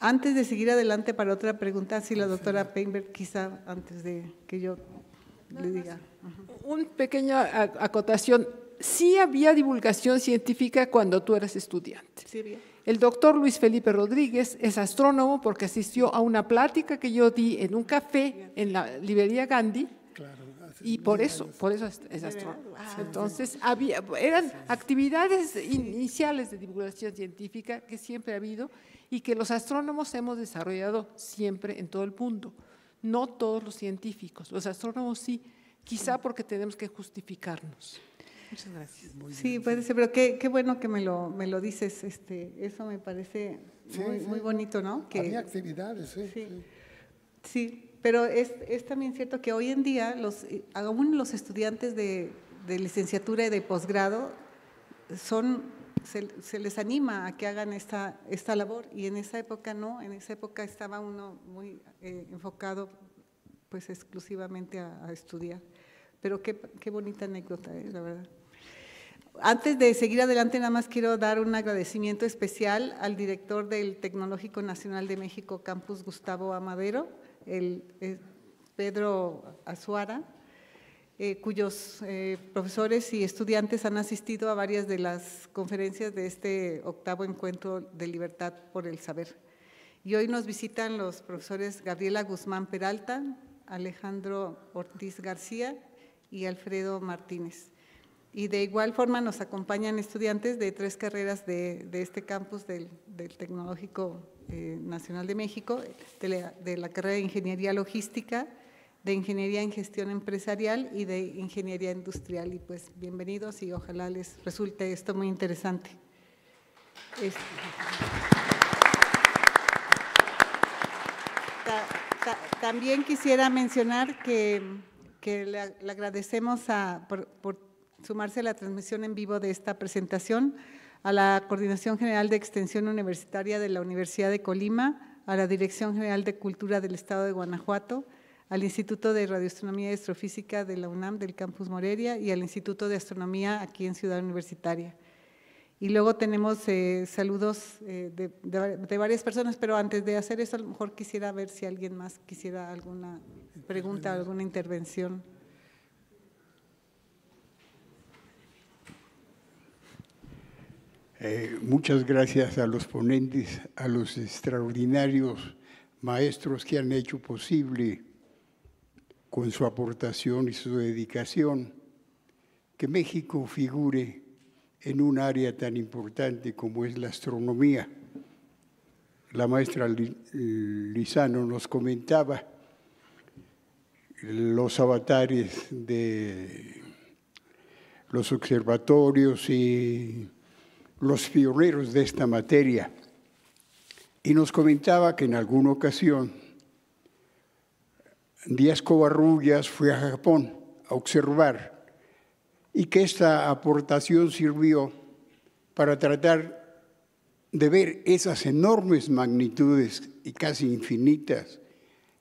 Antes de seguir adelante para otra pregunta, si la doctora Peinberg, quizá antes de que yo le diga. Una pequeña acotación. Sí había divulgación científica cuando tú eras estudiante. Sí, bien. El doctor Luis Felipe Rodríguez es astrónomo porque asistió a una plática que yo di en un café en la librería Gandhi. Claro y por eso, por eso es, astrónomo. Ah, entonces, había, eran actividades iniciales de divulgación científica que siempre ha habido y que los astrónomos hemos desarrollado siempre en todo el mundo. No todos los científicos, los astrónomos sí, quizá porque tenemos que justificarnos. Muchas gracias. Sí, puede ser, pero qué, bueno que me lo, me lo dices, este, eso me parece muy, bonito, ¿no? Que, actividades, sí. sí. sí pero es, también cierto que hoy en día los, aún los estudiantes de, licenciatura y de posgrado son, se, les anima a que hagan esta, esta labor y en esa época no, en esa época estaba uno muy eh, enfocado pues exclusivamente a, estudiar. Pero qué, qué bonita anécdota, es ¿eh? la verdad. Antes de seguir adelante, nada más quiero dar un agradecimiento especial al director del Tecnológico Nacional de México, Campus Gustavo Amadero, el, eh, Pedro Azuara, eh, cuyos eh, profesores y estudiantes han asistido a varias de las conferencias de este octavo encuentro de libertad por el saber. Y hoy nos visitan los profesores Gabriela Guzmán Peralta, Alejandro Ortiz García y Alfredo Martínez. Y de igual forma nos acompañan estudiantes de tres carreras de, este campus del Tecnológico eh, Nacional de México, de la, carrera de Ingeniería Logística, de Ingeniería en Gestión Empresarial y de Ingeniería Industrial. Y pues bienvenidos y ojalá les resulte esto muy interesante. Este, también quisiera mencionar que, que le, agradecemos a, por, por sumarse a la transmisión en vivo de esta presentación a la Coordinación General de Extensión Universitaria de la Universidad de Colima, a la Dirección General de Cultura del Estado de Guanajuato, al Instituto de Radioastronomía y Astrofísica de la UNAM del Campus Morelia y al Instituto de Astronomía aquí en Ciudad Universitaria. Y luego tenemos eh, saludos eh, de, de, varias personas, pero antes de hacer eso, a lo mejor quisiera ver si alguien más quisiera alguna pregunta, alguna intervención. Eh, muchas gracias a los ponentes, a los extraordinarios maestros que han hecho posible con su aportación y su dedicación que México figure en un área tan importante como es la astronomía. La maestra Lizano nos comentaba los avatares de los observatorios y los pioneros de esta materia, y nos comentaba que en alguna ocasión Díaz Covarrubias fue a Japón a observar y que esta aportación sirvió para tratar de ver esas enormes magnitudes y casi infinitas,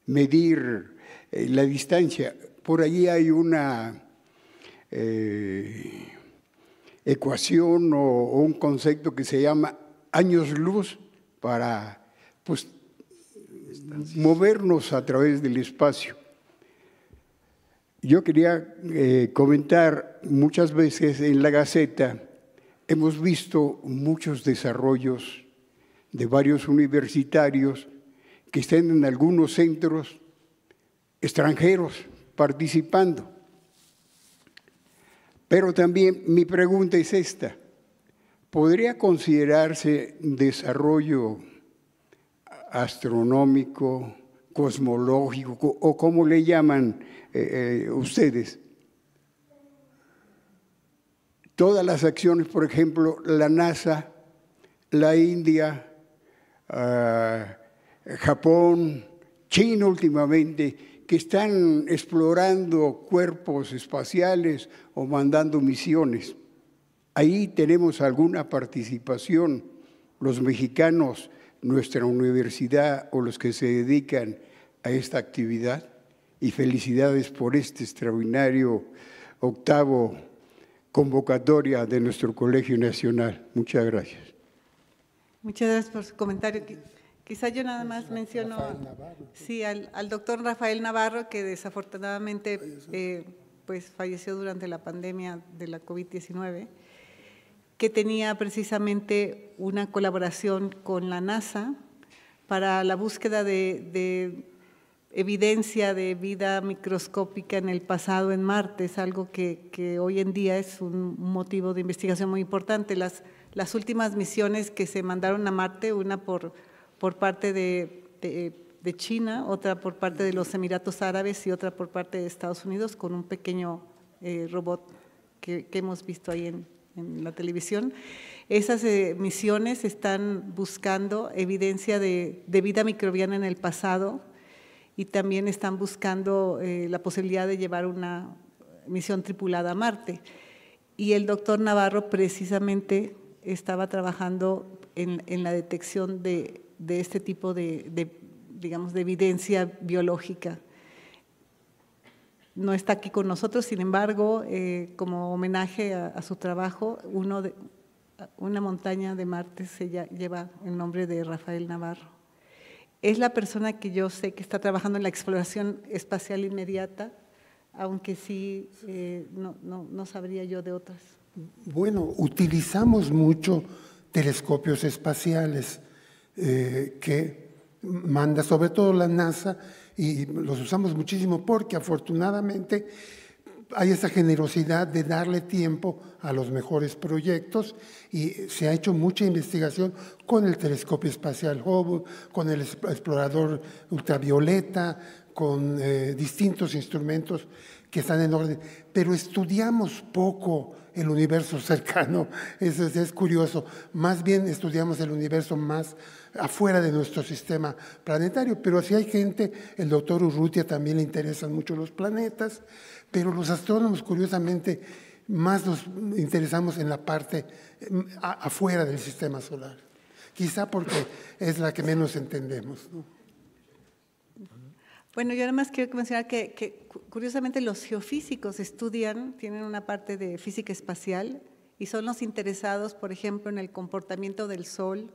medir eh, la distancia. Por allí hay una... Eh, ecuación o, un concepto que se llama años luz para pues, movernos a través del espacio. Yo quería eh, comentar, muchas veces en la Gaceta hemos visto muchos desarrollos de varios universitarios que estén en algunos centros extranjeros participando. Pero también mi pregunta es esta. ¿Podría considerarse desarrollo astronómico, cosmológico o como le llaman eh, eh, ustedes? Todas las acciones, por ejemplo, la NASA, la India, ah, Japón, China últimamente, que están explorando cuerpos espaciales o mandando misiones. Ahí tenemos alguna participación, los mexicanos, nuestra universidad o los que se dedican a esta actividad. Y felicidades por este extraordinario octavo convocatoria de nuestro Colegio Nacional. Muchas gracias. Muchas gracias por su comentario. Quizá yo nada más menciono sí, al, doctor Rafael Navarro, que desafortunadamente eh, pues, falleció durante la pandemia de la COVID-19, que tenía precisamente una colaboración con la NASA para la búsqueda de, evidencia de vida microscópica en el pasado en Marte, es algo que, que, hoy en día es un motivo de investigación muy importante. Las, las últimas misiones que se mandaron a Marte, una por por parte de, de, China, otra por parte de los Emiratos Árabes y otra por parte de Estados Unidos con un pequeño eh, robot que, hemos visto ahí en, en la televisión. Esas eh, misiones están buscando evidencia de, de, vida microbiana en el pasado y también están buscando eh, la posibilidad de llevar una misión tripulada a Marte. Y el doctor Navarro precisamente estaba trabajando en, en la detección de de este tipo de, digamos, de evidencia biológica. No está aquí con nosotros, sin embargo, eh, como homenaje a, su trabajo, uno de, una montaña de Marte se lleva el nombre de Rafael Navarro. Es la persona que yo sé que está trabajando en la exploración espacial inmediata, aunque sí eh, no, no, no sabría yo de otras. Bueno, utilizamos mucho telescopios espaciales. Eh, que manda sobre todo la NASA y los usamos muchísimo porque afortunadamente hay esa generosidad de darle tiempo a los mejores proyectos y se ha hecho mucha investigación con el telescopio espacial Hubble, con el explorador ultravioleta, con eh, distintos instrumentos que están en orden, pero estudiamos poco el universo (laughs) cercano, eso es curioso, más bien estudiamos el universo más afuera de nuestro sistema planetario, pero así hay gente, el doctor Urrutia también le interesan mucho los planetas, pero los astrónomos curiosamente más nos interesamos en la parte mm, afuera del sistema solar, quizá porque es la que menos entendemos. Bueno, yo además quiero mencionar que, que, curiosamente los geofísicos estudian, tienen una parte de física espacial y son los interesados, por ejemplo, en el comportamiento del Sol,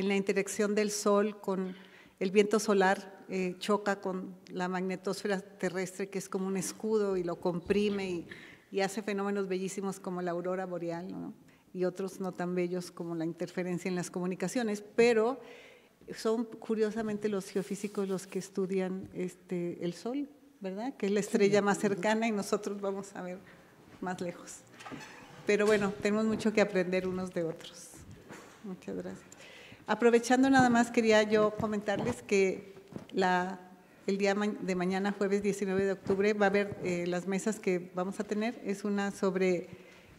en la interacción del Sol con el viento solar, eh, choca con la magnetosfera terrestre, que es como un escudo y lo comprime y, hace fenómenos bellísimos como la aurora boreal y otros no tan bellos como la interferencia en las comunicaciones, pero son curiosamente los geofísicos los que estudian este, el Sol, ¿verdad? Que es la estrella más cercana y nosotros vamos a ver más lejos. Pero bueno, tenemos mucho que aprender unos de otros. Muchas gracias. Aprovechando nada más, quería yo comentarles que la, el día de mañana, jueves 19 de octubre, va a haber eh, las mesas que vamos a tener. Es una sobre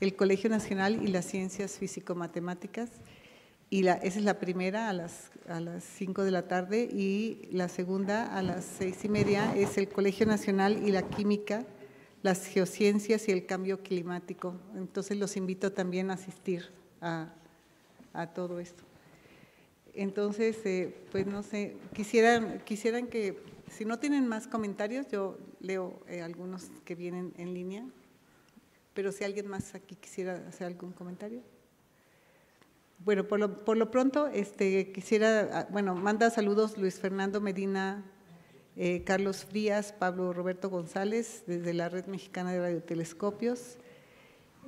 el Colegio Nacional y las Ciencias Físico-Matemáticas. Y la, esa es la primera a las, a las 5 de la tarde y la segunda a las seis y media es el Colegio Nacional y la Química, las Geociencias y el Cambio Climático. Entonces los invito también a asistir a todo esto. Entonces, eh, pues no sé, quisieran, quisieran que, si no tienen más comentarios, yo leo eh, algunos que vienen en línea, pero si alguien más aquí quisiera hacer algún comentario. Bueno, por lo, por lo pronto, este, quisiera, ah, bueno, manda saludos Luis Fernando Medina, eh, Carlos Frías, Pablo Roberto González, desde la Red Mexicana de Radiotelescopios.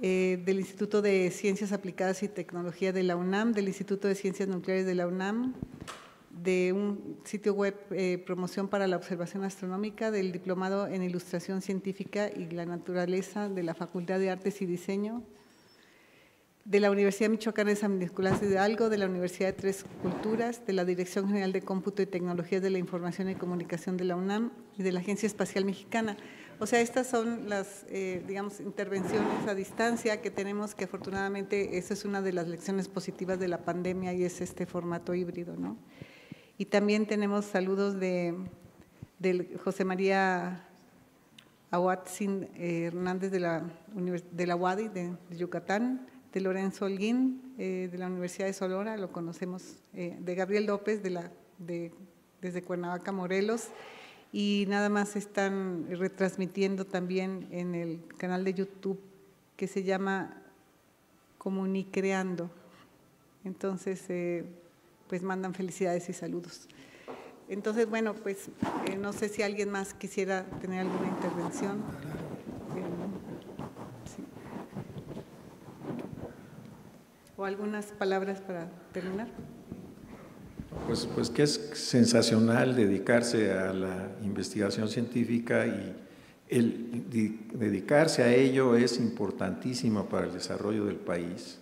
Eh, del Instituto de Ciencias Aplicadas y Tecnología de la UNAM, del Instituto de Ciencias Nucleares de la UNAM, de un sitio web eh, Promoción para la Observación Astronómica, del Diplomado en Ilustración Científica y la Naturaleza de la Facultad de Artes y Diseño, de la Universidad Michoacana de San Nicolás de Hidalgo, de la Universidad de Tres Culturas, de la Dirección General de Cómputo y Tecnologías de la Información y Comunicación de la UNAM y de la Agencia Espacial Mexicana. O sea, estas son las, eh, digamos, intervenciones a distancia que tenemos, que afortunadamente esa es una de las lecciones positivas de la pandemia y es este formato híbrido, ¿no? Y también tenemos saludos de, José María Awatzin Hernández de la, de la UADI de, Yucatán, de Lorenzo Holguín eh, de la Universidad de Solora, lo conocemos, eh, de Gabriel López de, desde Cuernavaca, Morelos y nada más están retransmitiendo también en el canal de YouTube que se llama Comunicreando. Entonces, eh, pues mandan felicidades y saludos. Entonces, bueno, pues eh, no sé si alguien más quisiera tener alguna intervención. Eh, o algunas palabras para terminar. Pues, pues que es sensacional dedicarse a la investigación científica y dedicarse a ello es importantísimo para el desarrollo del país.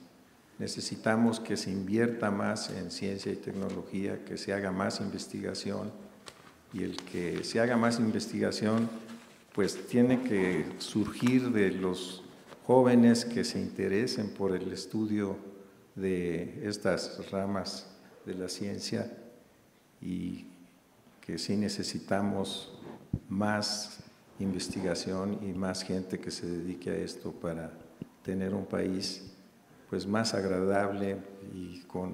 Necesitamos que se invierta más en ciencia y tecnología, que se haga más investigación y el que se haga más investigación pues tiene que surgir de los jóvenes que se interesen por el estudio de estas ramas de la ciencia y que sí necesitamos más investigación y más gente que se dedique a esto para tener un país pues más agradable y con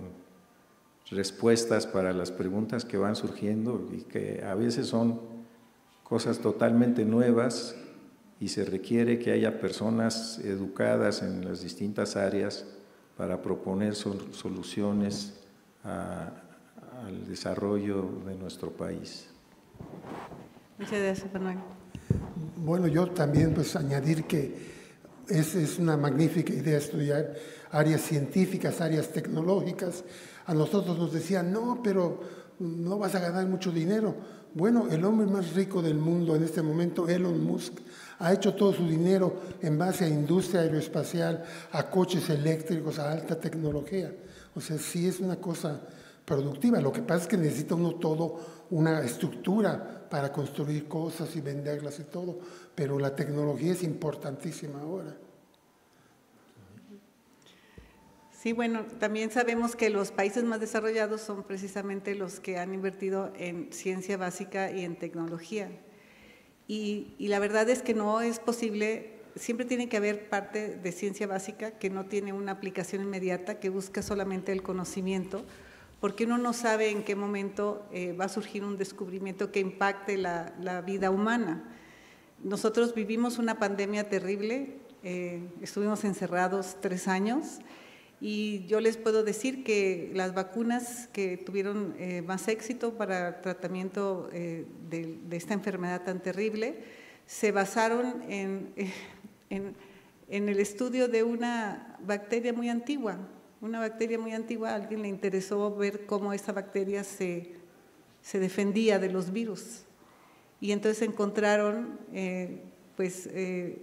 respuestas para las preguntas que van surgiendo y que a veces son cosas totalmente nuevas y se requiere que haya personas educadas en las distintas áreas para proponer soluciones al desarrollo de nuestro país. Muchas gracias, Fernando. Bueno, yo también pues añadir que es es una magnífica idea estudiar áreas científicas, áreas tecnológicas. A nosotros nos decían, no, pero no vas a ganar mucho dinero. Bueno, el hombre más rico del mundo en este momento, Elon Musk, ha hecho todo su dinero en base a industria aeroespacial, a coches eléctricos, a alta tecnología. O sea, sí es una cosa productiva. Lo que pasa es que necesita uno todo, una estructura para construir cosas y venderlas y todo. Pero la tecnología es importantísima ahora. Sí, bueno, también sabemos que los países más desarrollados son precisamente los que han invertido en ciencia básica y en tecnología. Y, y la verdad es que no es posible siempre tiene que haber parte de ciencia básica que no tiene una aplicación inmediata, que busca solamente el conocimiento, porque uno no sabe en qué momento eh, va a surgir un descubrimiento que impacte la, vida humana. Nosotros vivimos una pandemia terrible, eh, estuvimos encerrados tres años y yo les puedo decir que las vacunas que tuvieron eh, más éxito para tratamiento de esta enfermedad tan terrible, se basaron en, en, el estudio de una bacteria muy antigua. Una bacteria muy antigua, a alguien le interesó ver cómo esa bacteria se, defendía de los virus. Y entonces encontraron eh, pues, eh,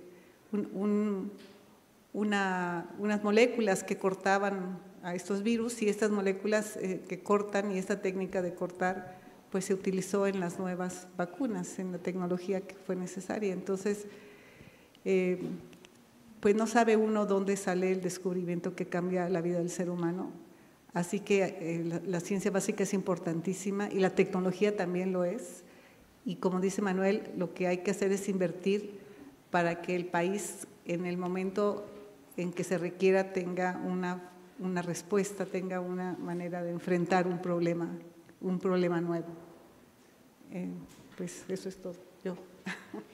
unas moléculas que cortaban a estos virus y estas moléculas eh, que cortan y esta técnica de cortar pues se utilizó en las nuevas vacunas, en la tecnología que fue necesaria. Entonces, eh, pues no sabe uno dónde sale el descubrimiento que cambia la vida del ser humano. Así que eh, la, ciencia básica es importantísima y la tecnología también lo es. Y como dice Manuel, lo que hay que hacer es invertir para que el país en el momento en que se requiera tenga una, respuesta, tenga una manera de enfrentar un problema, un problema nuevo. Eh, pues eso es todo. Yo. (laughs)